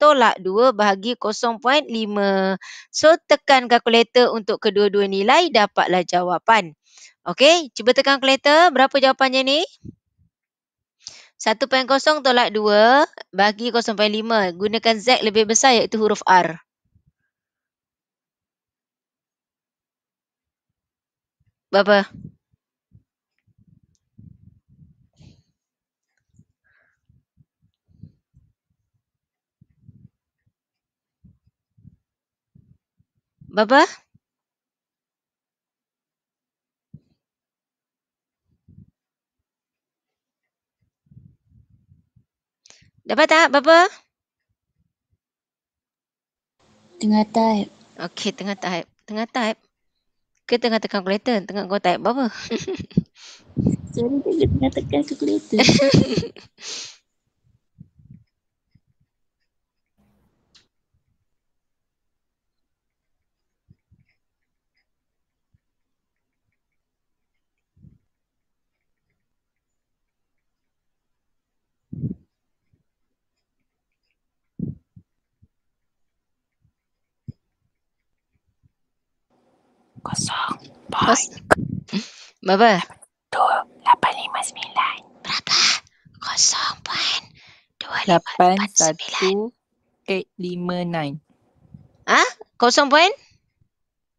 A: tolak 2 bahagi 0.5. So, tekan kalkulator untuk kedua-dua nilai, dapatlah jawapan. Okey, cuba tekan kalkulator, berapa jawapannya ni? 1.0 tolak 2 bagi 0.5. Gunakan Z lebih besar iaitu huruf R. Berapa? Berapa? Berapa? Dapat tak berapa? Tengah type. Okey, tengah type. Tengah type. Kita tengah tekan calculator? Tengah kau type berapa?
B: Sorry, tengah tekan calculator. kosong. Berapa? Dua, lapan lima sembilan. Berapa?
A: Kosong poin. Dua, lapan,
K: satu Eight, lima, nine. Ha? Kosong poin?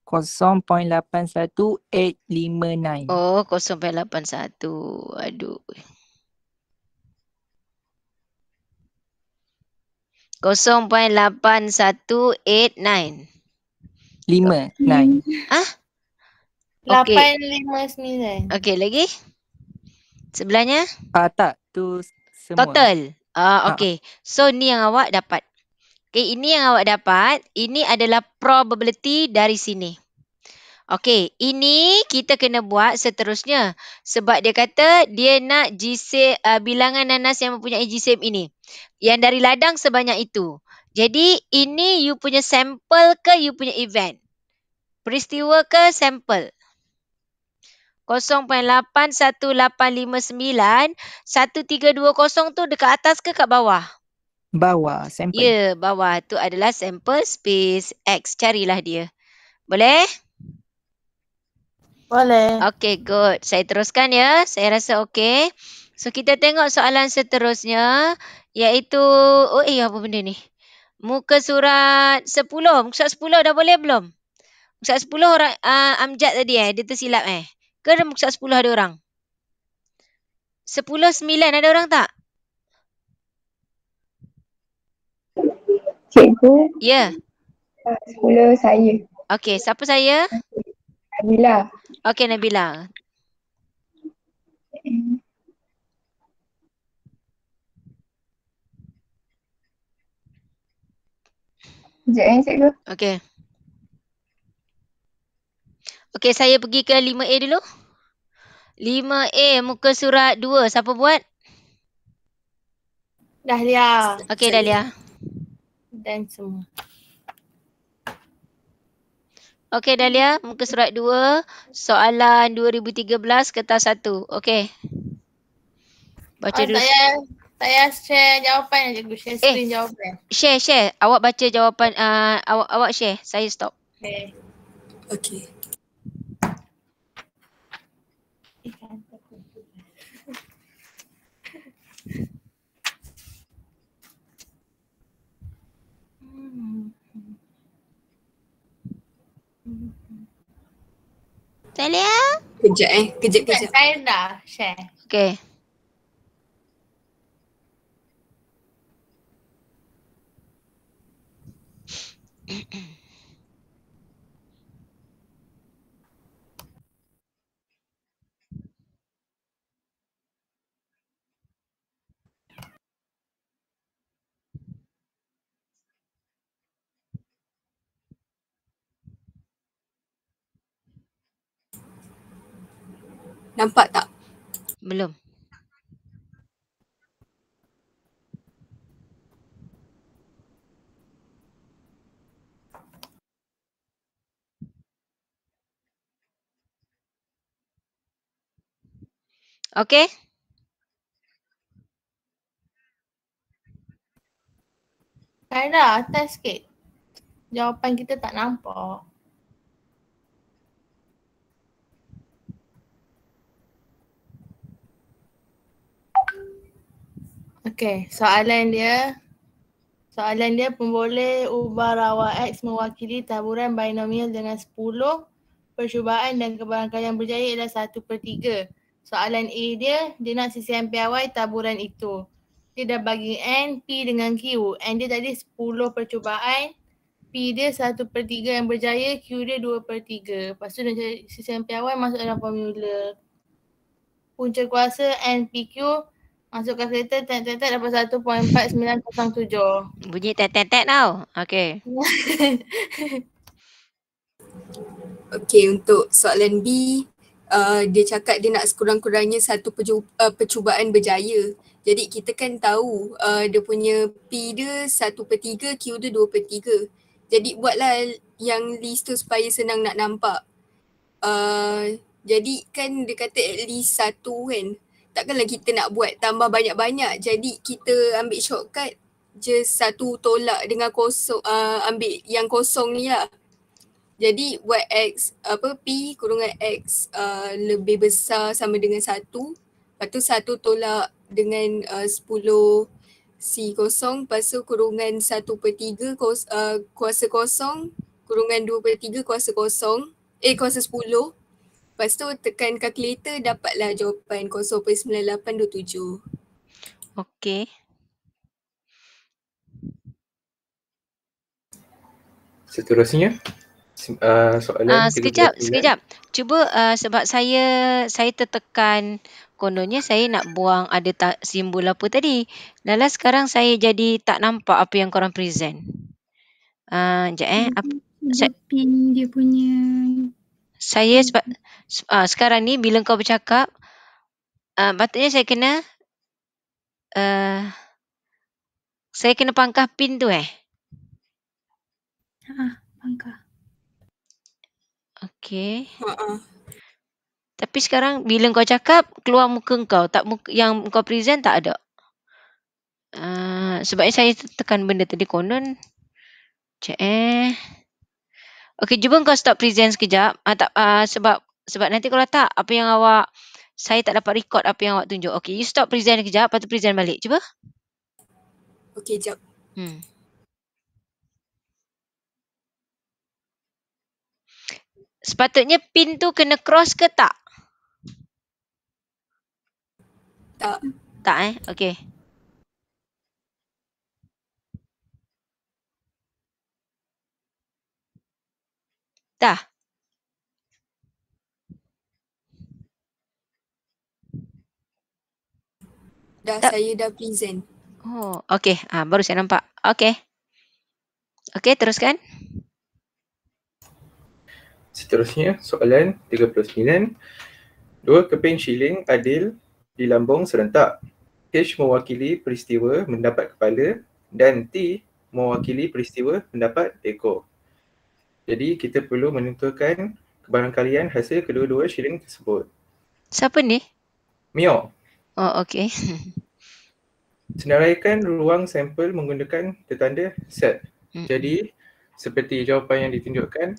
K: Kosong poin lapan satu, eight, lima, nine. Oh, kosong poin lapan satu. Aduh.
A: Kosong poin lapan satu, eight, nine.
J: Lima, hmm. nine. Ah? Lapan,
H: lima, sembilan.
A: Okay, lagi? Sebelahnya? Ah tak, tu semua. Total? Ah uh, ah. okay. Ha. So, ni yang awak dapat. Okay, ini yang awak dapat. Ini adalah probability dari sini. Okay, ini kita kena buat seterusnya. Sebab dia kata dia nak GC uh, ah, bilangan nanas yang mempunyai GSM ini. Yang dari ladang sebanyak itu. Jadi ini you punya sample ke you punya event? Peristiwa ke sample? 0.81859-1320 tu dekat atas ke kat bawah?
K: Bawah, sample.
A: Ya, yeah, bawah. Tu adalah sample space X. Carilah dia. Boleh? Boleh. Okay, good. Saya teruskan ya. Saya rasa okay. So, kita tengok soalan seterusnya. Iaitu, oh eh apa benda ni? muka surat 10. Muka surat 10 dah boleh belum? Muka surat 10 orang uh, Amjad tadi eh. Dia tersilap eh. Ke muka surat 10 ada orang? 10, 9 ada orang tak?
J: Cikgu. Ya. Yeah. 10 saya.
A: Okey, siapa saya? Nabila. Okey, Nabila. Sekejap eh cikgu. Okey. Okey saya pergi ke 5A dulu. 5A muka surat 2 siapa buat? Dahlia. Okey Dahlia. Dan semua. Okey Dahlia, muka surat 2, soalan 2013, kertas 1. Okey. Baca oh, dulu. Saya.
H: Saya share jawapan ya cikgu. Share eh, screen
D: eh, jawapan.
A: Share, share. Awak baca jawapan. Uh, awak awak share. Saya stop.
D: Okay.
B: Okay.
J: Talia? Kejap eh. Kejap, kejap.
H: Saya dah share.
A: Okay. Nampak tak? Belum.
H: Okay. Kaira, atas sikit. Jawapan kita tak nampak. Okay, soalan dia. Soalan dia pemboleh ubah rawa X mewakili taburan binomial dengan 10 percubaan dan kebarangkalian berjaya ialah 1 per 3. Soalan A dia, dia nak sisihan PIY taburan itu. Dia dah bagi N, P dengan Q. N dia tadi 10 percubaan. P dia 1 per 3 yang berjaya, Q dia 2 per 3. Lepas tu dia cari sisihan PIY masuk dalam formula. Punca kuasa N, P, Q. Masukkan kereta, tet, tet, tet, dapat 1.4907.
J: Bunyi tet, tet, tet tau. Okay. okay, untuk soalan B, uh, dia cakap dia nak sekurang-kurangnya satu uh, percubaan berjaya. Jadi kita kan tahu uh, dia punya P dia 1 per tiga Q dia 2 per tiga. Jadi buatlah yang list tu supaya senang nak nampak. Uh, jadi kan dia kata at least satu kan. Takkanlah kita nak buat tambah banyak-banyak. Jadi kita ambil shortcut just satu tolak dengan kosong, uh, ambil yang kosong ni lah. Jadi yx apa P kurungan X uh, lebih besar sama dengan 1 Lepas tu 1 tolak dengan uh, 10 C kosong Lepas tu kurungan 1 per 3 kos, uh, kuasa kosong Kurungan 2 per 3 kuasa kosong Eh kuasa 10 Lepas tu tekan kalkulator dapatlah jawapan 0.9827 Okay
M: Seterusnya Uh,
A: soalan uh, sekejap tiga-tiga. sekejap cuba uh, sebab saya saya tertekan kononnya saya nak buang ada tak simbol apa tadi lala sekarang saya jadi tak nampak apa yang korang present uh, ah, jap eh apa, saya, pin dia punya saya sebab uh, ah, sekarang ni bila kau bercakap uh, patutnya saya kena uh, saya kena pangkah pin tu eh ha pangkah Okay. Uh-uh. Tapi sekarang bila kau cakap keluar muka kau tak muka, yang kau present tak ada. Uh, ah, sebab saya tekan benda tadi konon. Cek eh. Okay, cuba kau stop present sekejap. Uh, tak, uh, sebab sebab nanti kalau tak, apa yang awak, saya tak dapat record apa yang awak tunjuk. Okay, you stop present sekejap, lepas tu present balik. Cuba. Okay, jap. Hmm. sepatutnya pin tu kena cross ke tak? Tak. Tak eh? Okay. Dah.
J: Dah, tak. saya dah present.
A: Oh, okay. Ah, baru saya nampak. Okay. Okay, teruskan.
N: Seterusnya, soalan 39. Dua keping shilling adil dilambung serentak. H mewakili peristiwa mendapat kepala dan T mewakili peristiwa mendapat ekor. Jadi kita perlu menentukan kebarangkalian hasil kedua-dua shilling tersebut. Siapa ni? Mio. Oh, okey. Senaraikan ruang sampel menggunakan tertanda set. Hmm. Jadi seperti jawapan yang ditunjukkan,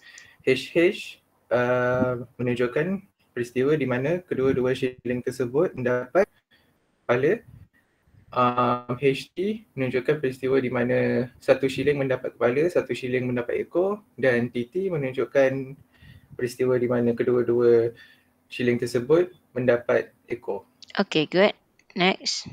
N: HH uh, menunjukkan peristiwa di mana kedua-dua shilling tersebut mendapat kepala um, HT menunjukkan peristiwa di mana satu shilling mendapat kepala, satu shilling mendapat ekor dan TT menunjukkan peristiwa di mana kedua-dua shilling tersebut mendapat ekor.
A: Okay, good. Next.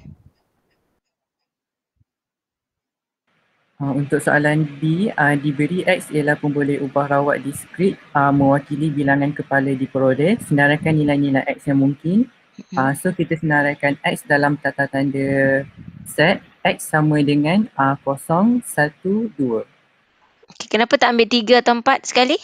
K: Ha, untuk soalan B, uh, diberi X ialah pemboleh ubah rawat diskrit uh, ah, mewakili bilangan kepala diperoleh. Senaraikan nilai-nilai X yang mungkin. Uh, so kita senaraikan X dalam tata tanda set. X sama dengan uh, 0, 1, 2.
A: Okay, kenapa tak ambil 3 atau 4 sekali?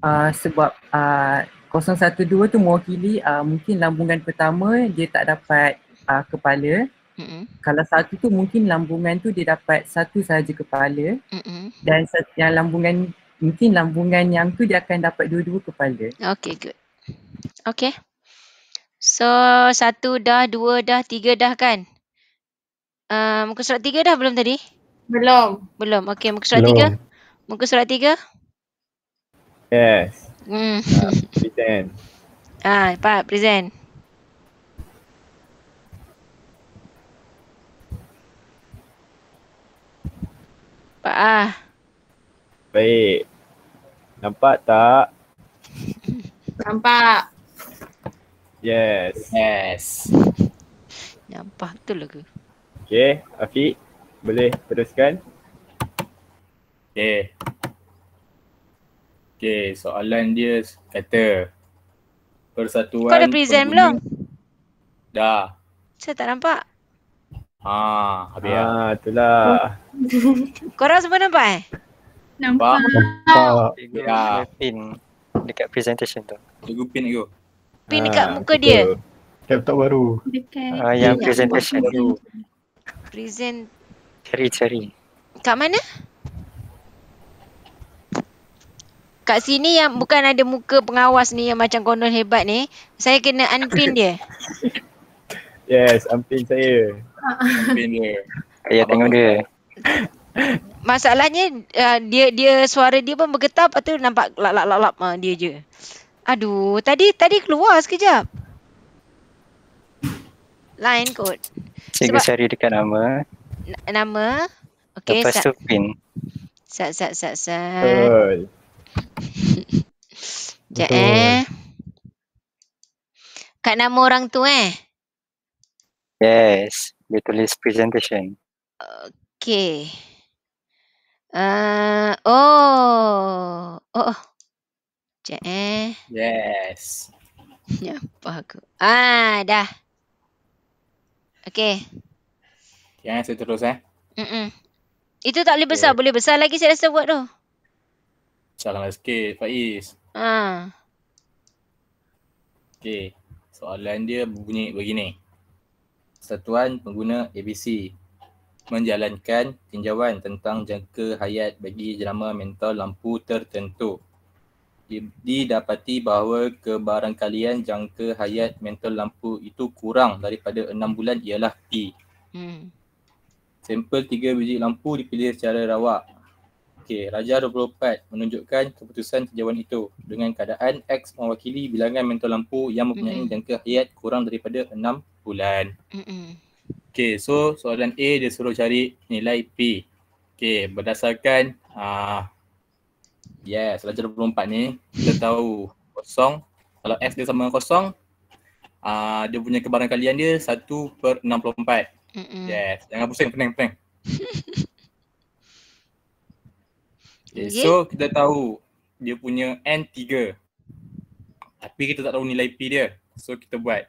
K: Uh, sebab uh, 0, 1, 2 tu mewakili uh, mungkin lambungan pertama dia tak dapat uh, kepala. Mm-hmm. Kalau satu tu mungkin lambungan tu dia dapat satu sahaja kepala
B: mm-hmm. dan
K: yang lambungan mungkin lambungan yang tu dia akan dapat dua-dua kepala. Okay good.
A: Okay. So satu dah, dua dah, tiga dah kan? Uh, muka surat tiga dah belum tadi? Belum. Belum. Okay muka surat belum. tiga? Muka surat tiga?
L: Yes. Hmm. Uh, present.
A: Ah, uh, Pak, present. Nampak ah.
L: Baik. Nampak tak?
H: Nampak. Yes. Yes. Nampak betul lah ke?
L: Okay,
M: Afiq boleh teruskan. Okay. Okay, soalan dia kata persatuan. Kau dah present belum? Dah.
A: Saya tak nampak.
M: Ha,
L: habis ah, ya. itulah.
A: Korang semua nampak eh? Nampak. Nampak.
N: Ya. Pin dekat presentation tu. Tunggu pin aku.
A: Pin dekat
B: ha, muka dia.
N: Laptop baru.
B: Dekat. Ah,
N: yang presentation tu. Present. Cari-cari.
A: Kat mana? Kat sini yang bukan ada muka pengawas ni yang macam konon hebat ni Saya kena unpin dia
L: Yes, unpin saya dia. Ayah tengok dia.
A: Masalahnya uh, dia dia suara dia pun bergetar lepas tu nampak lak lak lak lak uh, dia je. Aduh, tadi tadi keluar sekejap. Line kot.
C: Cikgu cari dekat nama.
A: nama. Okay, Lepas sat- tu pin. Sat, sat, sat, sat.
L: Sekejap
A: eh. Kat nama orang tu eh.
C: Yes dia tulis presentation.
A: Okay. Uh, oh. Oh. Cek oh. eh. Yes. Ya, aku. Ah, dah. Okay.
M: Yang saya terus eh.
A: Mm Itu tak boleh besar. Okay. Boleh besar lagi saya rasa buat tu.
M: Salahlah sikit, Faiz.
B: Ah.
M: Okay. Soalan dia bunyi begini. Persatuan Pengguna ABC menjalankan tinjauan tentang jangka hayat bagi jenama mental lampu tertentu. Didapati bahawa kebarangkalian jangka hayat mental lampu itu kurang daripada enam bulan ialah T. Hmm. Sampel tiga biji lampu dipilih secara rawak. Okey, Raja 24 menunjukkan keputusan tinjauan itu dengan keadaan X mewakili bilangan mental lampu yang mempunyai mm-hmm. jangka hayat kurang daripada enam bulan. Mm-mm. Okay, so soalan A dia suruh cari nilai P. Okay, berdasarkan uh, yes, yeah, raja 24 ni kita tahu kosong. Kalau F dia sama dengan kosong, uh, dia punya kebarang kalian dia satu per enam puluh empat. Yes, jangan pusing, pening, pening. okay, yeah. so kita tahu dia punya N tiga, Tapi kita tak tahu nilai P dia. So kita buat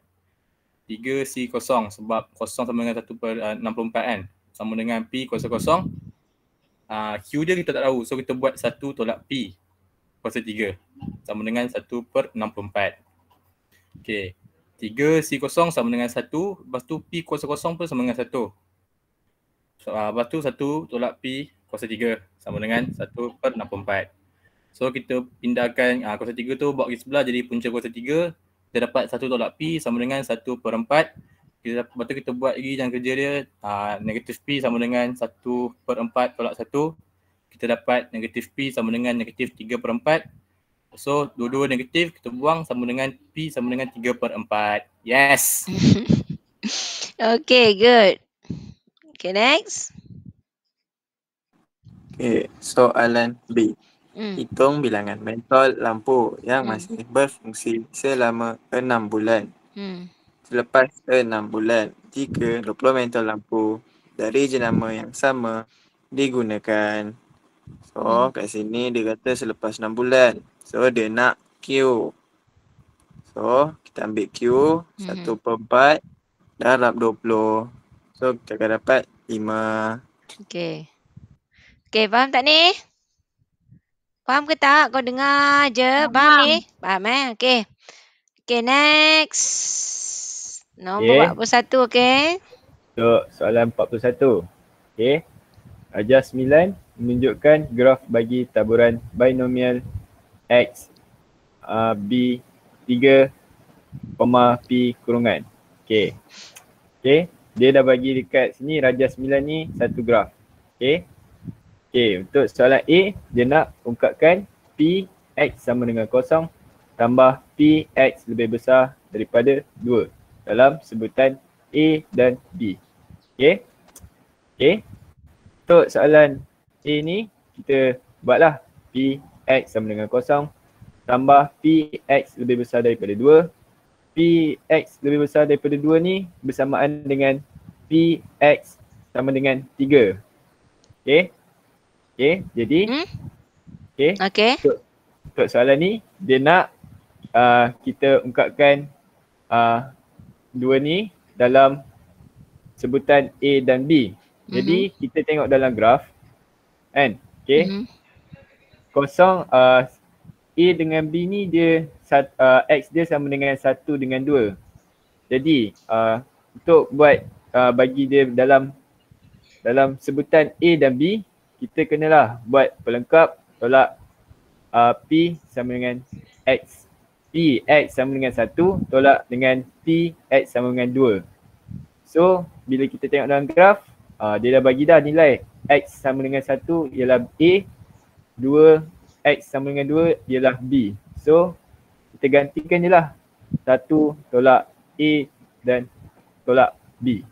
M: 3 C kosong sebab kosong sama dengan 1 per ah, uh, 64 kan sama dengan P kuasa kosong uh, Q dia kita tak tahu so kita buat 1 tolak P kuasa 3 sama dengan 1 per 64 Okay 3 C kosong sama dengan 1 lepas tu P kuasa kosong pun sama dengan 1 so, uh, lepas tu 1 tolak P kuasa 3 sama dengan 1 per 64 So kita pindahkan uh, kuasa 3 tu buat ke sebelah jadi punca kuasa 3 kita dapat satu tolak P sama dengan satu per empat kita lepas tu kita buat lagi yang kerja dia uh, ha, negatif P sama dengan satu per empat tolak satu kita dapat negatif P sama dengan negatif tiga per empat so dua-dua negatif kita buang sama dengan P sama dengan tiga per empat
A: yes okay good okay next
L: okay soalan B Hmm. Hitung bilangan mentol lampu yang hmm. masih berfungsi selama enam bulan. Hmm. Selepas enam bulan, jika 20 mentol lampu dari jenama yang sama digunakan. So hmm. kat sini dia kata selepas enam bulan. So dia nak Q. So kita ambil Q hmm. 1 per 4 darab puluh So kita akan dapat
A: lima Okay. Okay faham tak ni? Faham ke tak? Kau dengar je. Faham ni? Faham eh? eh? Okay. Okay, next. Nombor okay. 41, okay.
L: So, soalan 41. Okay. Ajar 9 menunjukkan graf bagi taburan binomial X uh, B 3 koma P kurungan. Okay. Okay. Dia dah bagi dekat sini Raja 9 ni satu graf. Okay. Okey, untuk soalan A, dia nak ungkapkan PX sama dengan kosong tambah PX lebih besar daripada 2 dalam sebutan A dan B. Okey. Okey. Untuk soalan A ni, kita buatlah PX sama dengan kosong tambah PX lebih besar daripada 2. PX lebih besar daripada 2 ni bersamaan dengan PX sama dengan 3. Okey. Okay, jadi hmm? Okay, okay. Untuk, untuk soalan ni dia nak uh, kita ungkapkan uh, dua ni dalam sebutan A dan B. Jadi mm-hmm. kita tengok dalam graf kan? Okay. Mm-hmm. Kosong uh, A dengan B ni dia sat, uh, X dia sama dengan satu dengan dua. Jadi uh, untuk buat uh, bagi dia dalam dalam sebutan A dan B kita kenalah buat pelengkap tolak uh, P sama dengan X. P X sama dengan 1 tolak dengan P X sama dengan 2. So bila kita tengok dalam graf uh, dia dah bagi dah nilai X sama dengan 1 ialah A 2 X sama dengan 2 ialah B. So kita gantikan je lah 1 tolak A dan tolak B.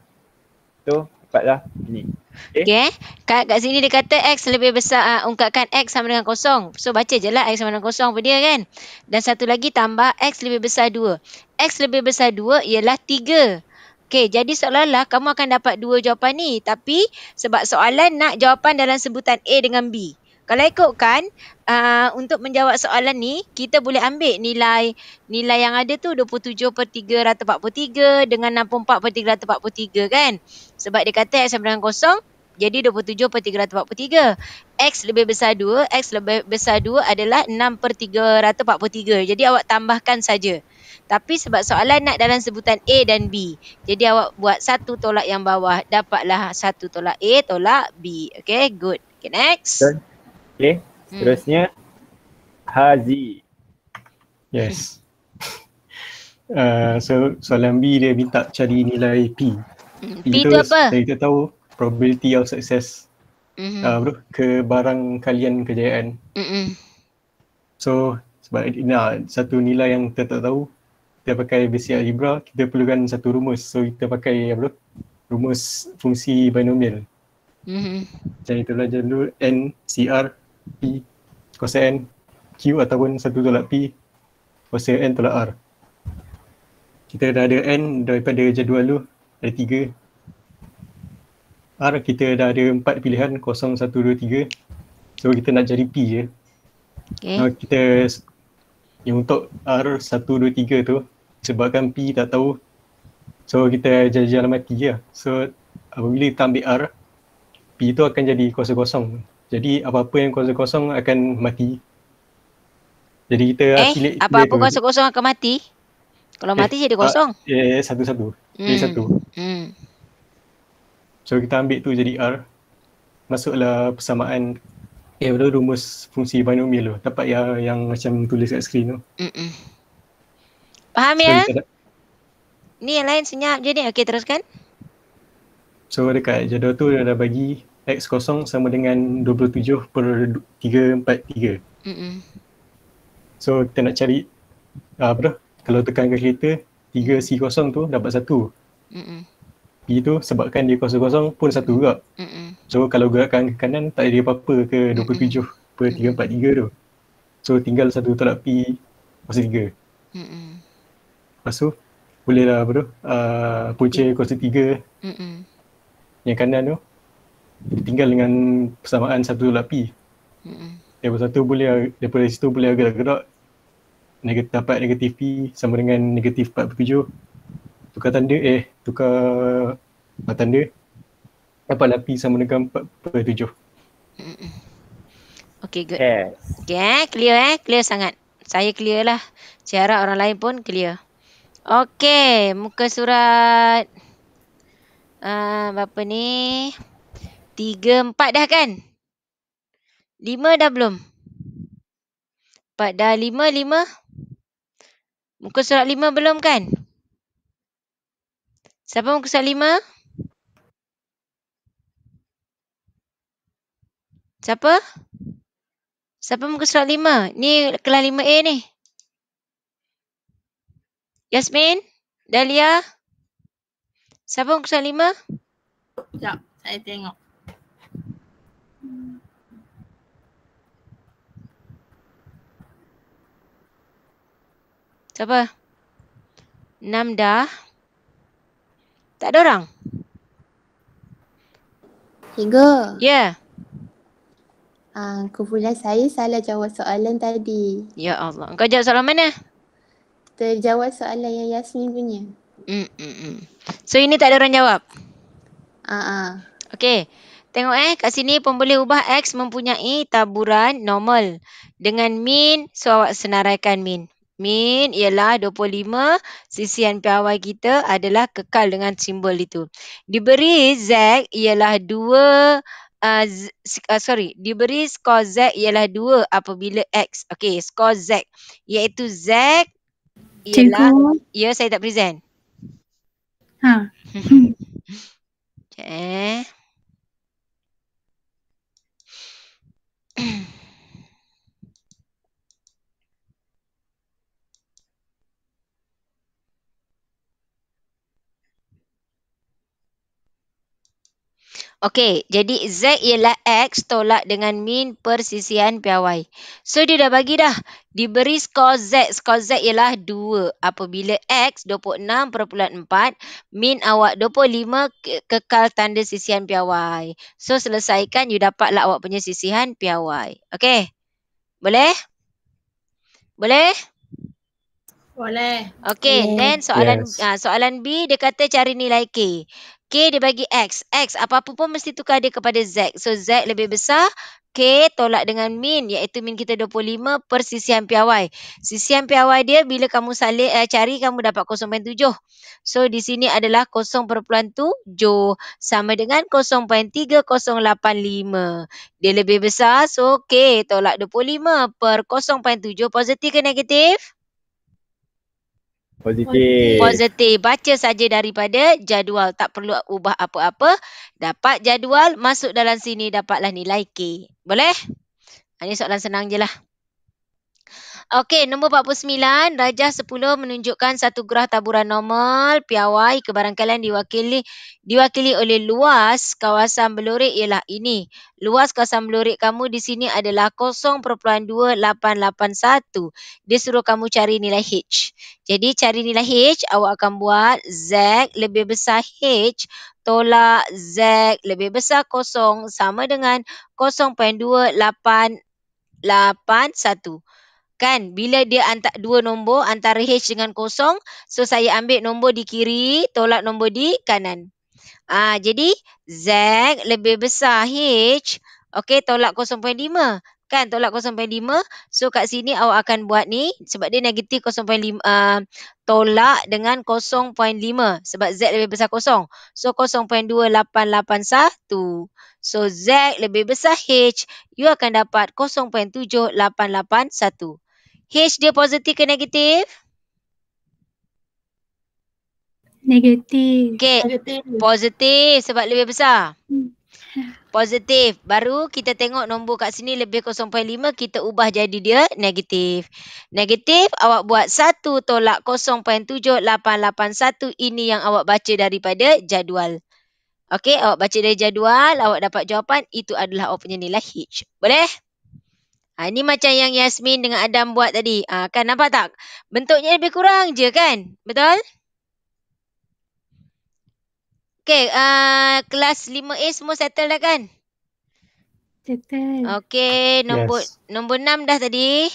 L: So cepat lah ni.
A: Okay. Eh? okay. Eh. Kat, kat sini dia kata X lebih besar uh, ungkapkan X sama dengan kosong. So baca je lah X sama dengan kosong pada dia kan. Dan satu lagi tambah X lebih besar 2. X lebih besar 2 ialah 3. Okay, jadi seolah-olah kamu akan dapat dua jawapan ni. Tapi sebab soalan nak jawapan dalam sebutan A dengan B. Kalau ikutkan uh, untuk menjawab soalan ni kita boleh ambil nilai nilai yang ada tu 27 per 343 dengan 64 per 343 kan. Sebab dia kata X sama dengan kosong jadi 27 per 343. X lebih besar 2, X lebih besar 2 adalah 6 per 343. Jadi awak tambahkan saja. Tapi sebab soalan nak dalam sebutan A dan B. Jadi awak buat satu tolak yang bawah. Dapatlah satu tolak A, tolak B. Okay, good. Okay, next.
L: Okay. Okay. Hmm. Seterusnya hmm.
N: Hazi. Yes. Uh, so soalan B dia minta cari nilai P.
B: Hmm. P itu apa? Saya
N: tak tahu probability of success. Mm-hmm. Uh, bro, ke barang kalian kejayaan. Mm-hmm. So sebab nah, satu nilai yang kita tak tahu kita pakai basic algebra, kita perlukan satu rumus. So kita pakai ya bro, rumus fungsi binomial. Mm-hmm. Macam kita belajar dulu, NCR P n Q ataupun satu tolak P cosine N tolak R kita dah ada N daripada jadual lu ada tiga R kita dah ada empat pilihan kosong satu dua tiga so kita nak cari P je okay. Uh, kita yang untuk R satu dua tiga tu sebabkan P tak tahu so kita jajal mati je so apabila kita ambil R P tu akan jadi kosong-kosong jadi apa-apa yang kosong-kosong akan mati. Jadi kita eh, pilih apa-apa kosong-kosong
A: akan mati. Kalau eh, mati jadi kosong.
N: Ya, eh, satu-satu.
B: Jadi hmm, satu. Hmm.
N: So kita ambil tu jadi R. Masuklah persamaan Ya eh, betul rumus fungsi binomial tu. Dapat yang yang macam tulis kat skrin tu.
A: Mm-mm. Faham so, ya? Ni yang lain senyap je ni. Okay teruskan.
N: So dekat jadual tu dia dah bagi X kosong sama dengan 27 per 343 mm-hmm. So kita nak cari uh, ah, bro, Kalau tekan calculator 3C kosong tu dapat satu. mm-hmm. P tu sebabkan dia kosong-kosong pun satu mm juga mm-hmm. So kalau gerakkan ke kanan tak ada apa-apa ke 27 mm-hmm. per 343 tu So tinggal satu tolak P Masa 3 mm-hmm. Lepas tu bolehlah bro uh, ah, Punca kosong 3 mm-hmm. Yang kanan tu ditinggal dengan persamaan satu tolak pi. Hmm. Daripada satu boleh daripada situ boleh agak-agak negatif dapat negatif pi sama dengan negatif 47. Tukar tanda eh tukar ah, tanda dapatlah pi sama dengan 47. tujuh.
A: Okay good. Yeah. Okay eh? clear eh clear sangat. Saya clear lah. Cara orang lain pun clear. Okay muka surat. Uh, ah, apa ni? Tiga, empat dah kan? Lima dah belum? Empat dah lima, lima. Muka surat lima belum kan? Siapa muka surat lima? Siapa? Siapa muka surat lima? Ni kelah lima A ni. Yasmin? Dahlia? Siapa muka surat lima?
D: Sekejap, saya tengok.
A: Siapa?
H: dah Tak ada orang? Cikgu. Ya. Yeah. Ah, uh, kumpulan saya salah jawab soalan tadi.
A: Ya Allah. Kau
H: jawab soalan mana? terjawab soalan yang Yasmin
A: punya. Mm, mm, mm. So ini tak ada orang jawab? Ah. Uh-uh. Okey. Tengok eh kat sini pembeli ubah X mempunyai taburan normal. Dengan min, so awak senaraikan min min ialah 25 sisihan piawai kita adalah kekal dengan simbol itu. Diberi z ialah 2 uh, uh, sorry diberi skor z ialah 2 apabila x. Okey, skor z iaitu z
B: ialah Cikgu.
A: ya saya tak present.
B: Ha.
H: Okey.
B: Okey,
A: jadi Z ialah X tolak dengan min persisian piawai. So, dia dah bagi dah. Diberi skor Z. Skor Z ialah 2. Apabila X 26.4, min awak 25 kekal tanda sisian piawai. So, selesaikan you dapatlah awak punya sisihan piawai. Okey, boleh? Boleh? Boleh. Okey, then soalan yes. uh, soalan B dia kata cari nilai K. K dia bagi X. X apa-apa pun mesti tukar dia kepada Z. So Z lebih besar. K tolak dengan min iaitu min kita 25 per sisihan piawai. Sisihan piawai dia bila kamu salik, eh, cari kamu dapat 0.7. So di sini adalah 0.7 sama dengan 0.3085. Dia lebih besar so K tolak 25 per 0.7 positif ke negatif?
L: Positif. Positif.
A: Baca saja daripada jadual. Tak perlu ubah apa-apa. Dapat jadual, masuk dalam sini, dapatlah nilai K. Boleh? Ini soalan senang je lah. Okey, nombor 49, Rajah 10 menunjukkan satu gerah taburan normal, piawai, kebarangkalan diwakili diwakili oleh luas kawasan belurik ialah ini. Luas kawasan belurik kamu di sini adalah 0.2881. Dia suruh kamu cari nilai H. Jadi cari nilai H, awak akan buat Z lebih besar H tolak Z lebih besar kosong sama dengan 0.2881 kan bila dia antak dua nombor antara H dengan kosong so saya ambil nombor di kiri tolak nombor di kanan Ah jadi Z lebih besar H okey tolak 0.5 kan tolak 0.5 so kat sini awak akan buat ni sebab dia negatif 0.5 uh, ah, tolak dengan 0.5 sebab Z lebih besar kosong so 0.2881 so Z lebih besar H you akan dapat 0.7881 H dia positif ke negatif?
I: Negatif. Okay.
A: Positif sebab lebih besar. Hmm. Positif. Baru kita tengok nombor kat sini lebih 0.5 kita ubah jadi dia negatif. Negatif awak buat 1 tolak 0.7881 ini yang awak baca daripada jadual. Okey awak baca dari jadual awak dapat jawapan itu adalah awak punya nilai H. Boleh? Ha, ini macam yang Yasmin dengan Adam buat tadi. Ha, kan nampak tak? Bentuknya lebih kurang je kan? Betul? Okay, uh, ah, kelas 5A semua settle dah kan? Settle. Okay, nombor, yes. nombor 6 dah tadi.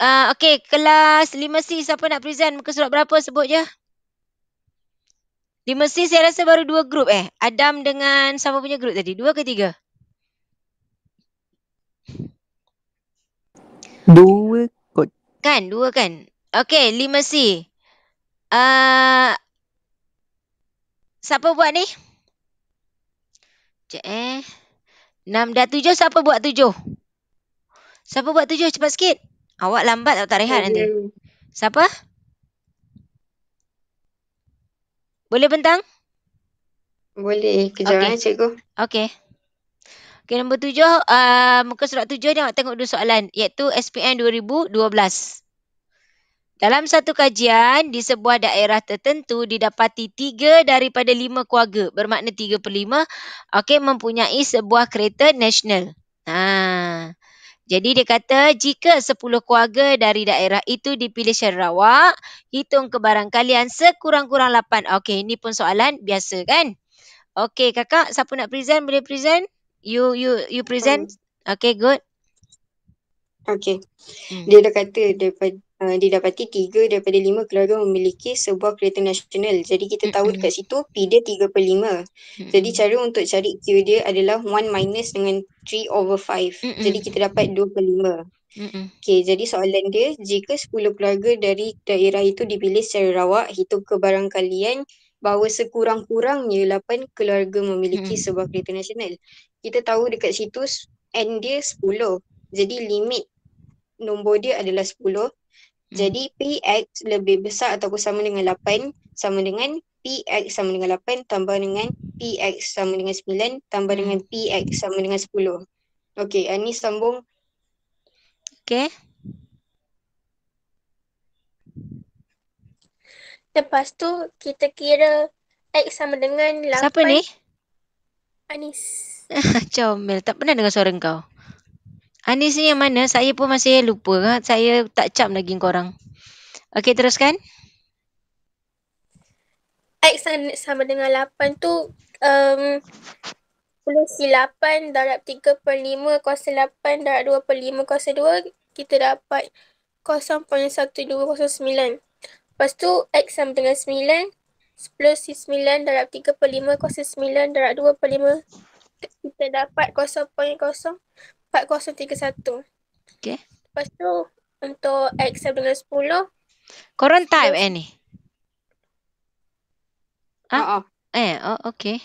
A: Uh, okay, kelas 5C siapa nak present muka surat berapa sebut je? 5C saya rasa baru dua grup eh. Adam dengan siapa punya grup tadi? Dua ke tiga? Tiga.
K: Dua kot.
A: Kan, dua kan. Okay, lima si, Uh, ah, siapa buat ni? Sekejap eh. Enam dah tujuh, siapa buat tujuh? Siapa buat tujuh? Cepat sikit. Awak lambat atau tak rehat okay. nanti? Siapa? Boleh bentang?
J: Boleh. Kejap okay. eh, cikgu.
A: Okay. Okey nombor tujuh. Uh, muka surat tujuh ni awak tengok dua soalan. Iaitu SPN 2012. Dalam satu kajian di sebuah daerah tertentu didapati tiga daripada lima keluarga. Bermakna tiga per lima. Okey mempunyai sebuah kereta nasional. Ha. Jadi dia kata jika 10 keluarga dari daerah itu dipilih secara rawak, hitung kebarangkalian sekurang-kurang 8. Okey, ini pun soalan biasa kan? Okey, kakak siapa nak present boleh
J: present? You you you present. Um, okay, good. Okay. Hmm. Dia dah kata daripada Uh, didapati tiga daripada lima keluarga memiliki sebuah kereta nasional. Jadi kita hmm, tahu hmm. dekat situ P dia tiga per lima. Jadi cara untuk cari Q dia adalah one minus dengan three over five. Jadi kita dapat dua per lima. Okay, jadi soalan dia, jika sepuluh keluarga dari daerah itu dipilih secara rawak, hitung kebarangkalian bahawa sekurang-kurangnya lapan keluarga memiliki sebuah kereta nasional kita tahu dekat situ n dia 10. Jadi limit nombor dia adalah 10. Hmm. Jadi px lebih besar ataupun sama dengan 8 sama dengan px sama dengan 8 tambah dengan px sama dengan 9 tambah hmm. dengan px sama dengan 10. Okey, ini sambung. Okay.
H: Lepas tu kita kira x sama dengan 8. Siapa ni? Anis.
A: Comel. Tak pernah dengar suara kau. Anis ni yang mana? Saya pun masih lupa. Ha, saya tak cap lagi orang. Okay, teruskan.
H: X sama dengan 8 tu um, kongsi 8 darab 3 per 5 kuasa 8 darab 2 per 5 kuasa 2 kita dapat 0.1209. Lepas tu X sama dengan 9 10 sis 9 darab 3 per 5 kuasa 9 darab 2 per 5 kita dapat 0.04031. Okay. Lepas tu untuk X dengan 10.
A: Korang type eh ni? Ha? Uh-uh. Eh, oh, okay.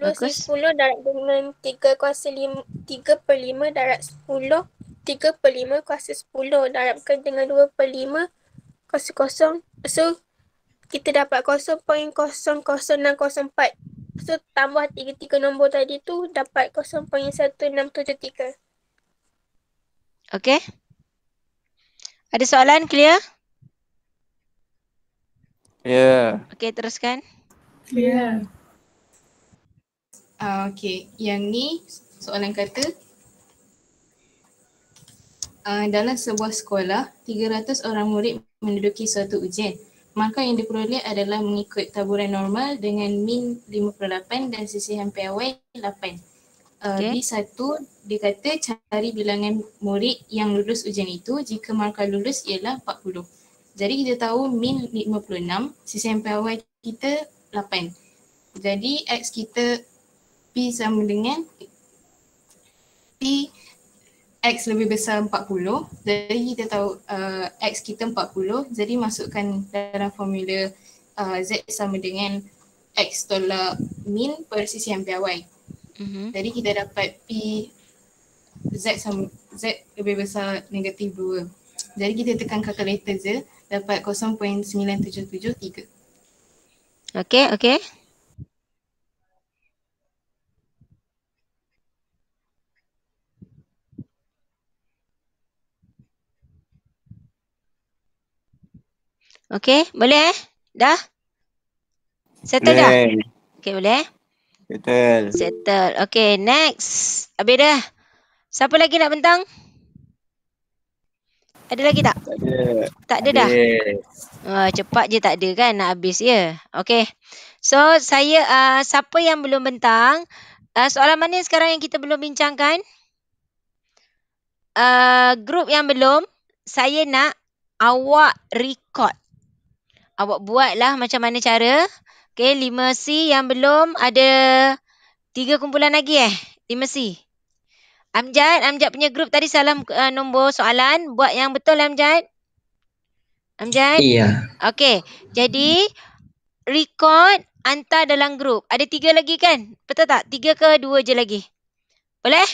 A: 10 Bagus.
H: 10 darab dengan 3 kuasa 5, 3 per 5 darab 10. 3 per 5 kuasa 10 darabkan dengan 2 per 5 kuasa kosong. So, kita dapat 0.00604. So tambah tiga tiga nombor tadi tu dapat 0.1673.
A: Okay. Ada soalan clear?
C: Ya. Yeah.
H: Okay teruskan. Clear. Ya. Yeah. Uh, okay yang ni soalan kata uh, dalam sebuah sekolah 300 orang murid menduduki suatu ujian maka yang diperoleh adalah mengikut taburan normal dengan min 58 dan sisihan PY eh, 8. Okay. Uh, B1 dia kata cari bilangan murid yang lulus ujian itu jika markah lulus ialah 40. Jadi kita tahu min 56, sisihan PY kita 8. Jadi X kita P sama dengan P X lebih besar 40 Jadi kita tahu uh, X kita 40 Jadi masukkan dalam formula uh, Z sama dengan X tolak min per sisi yang piawai mm-hmm. Jadi kita dapat P Z sama Z lebih besar negatif 2 Jadi kita tekan calculator je Dapat 0.9773
A: Okay, okay Okey, boleh eh? Dah? Settle boleh. dah? Okey, boleh eh?
B: Settle. Settle.
A: Okey, next. Habis dah. Siapa lagi nak bentang? Ada lagi tak? Tak
B: ada. Tak ada habis.
A: dah? Oh, cepat je tak ada kan nak habis ya? Okey. So, saya, uh, siapa yang belum bentang? Uh, soalan mana sekarang yang kita belum bincangkan? Uh, group yang belum, saya nak awak record awak buatlah macam mana cara. Okay, 5C yang belum ada tiga kumpulan lagi eh. 5C. Amjad, Amjad punya grup tadi salam uh, nombor soalan. Buat yang betul Amjad. Amjad? Iya. Okay, jadi record hantar dalam grup. Ada tiga lagi kan? Betul tak? Tiga ke dua je lagi? Boleh?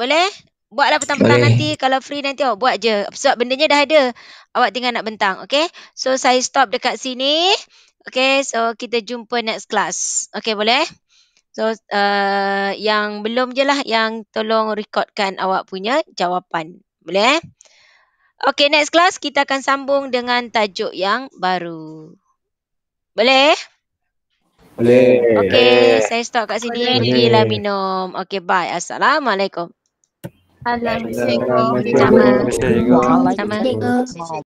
A: Boleh? Buatlah petang-petang nanti. Kalau free nanti awak buat je. Sebab benda bendanya dah ada awak tinggal nak bentang. Okay. So, saya stop dekat sini. Okay. So, kita jumpa next class. Okay, boleh? So, uh, yang belum je lah yang tolong rekodkan awak punya jawapan. Boleh? Okay, next class kita akan sambung dengan tajuk yang baru. Boleh?
B: Boleh. Okay,
A: saya stop kat sini. Boleh. Pergilah minum. Okay, bye. Assalamualaikum. Assalamualaikum. Assalamualaikum. Assalamualaikum.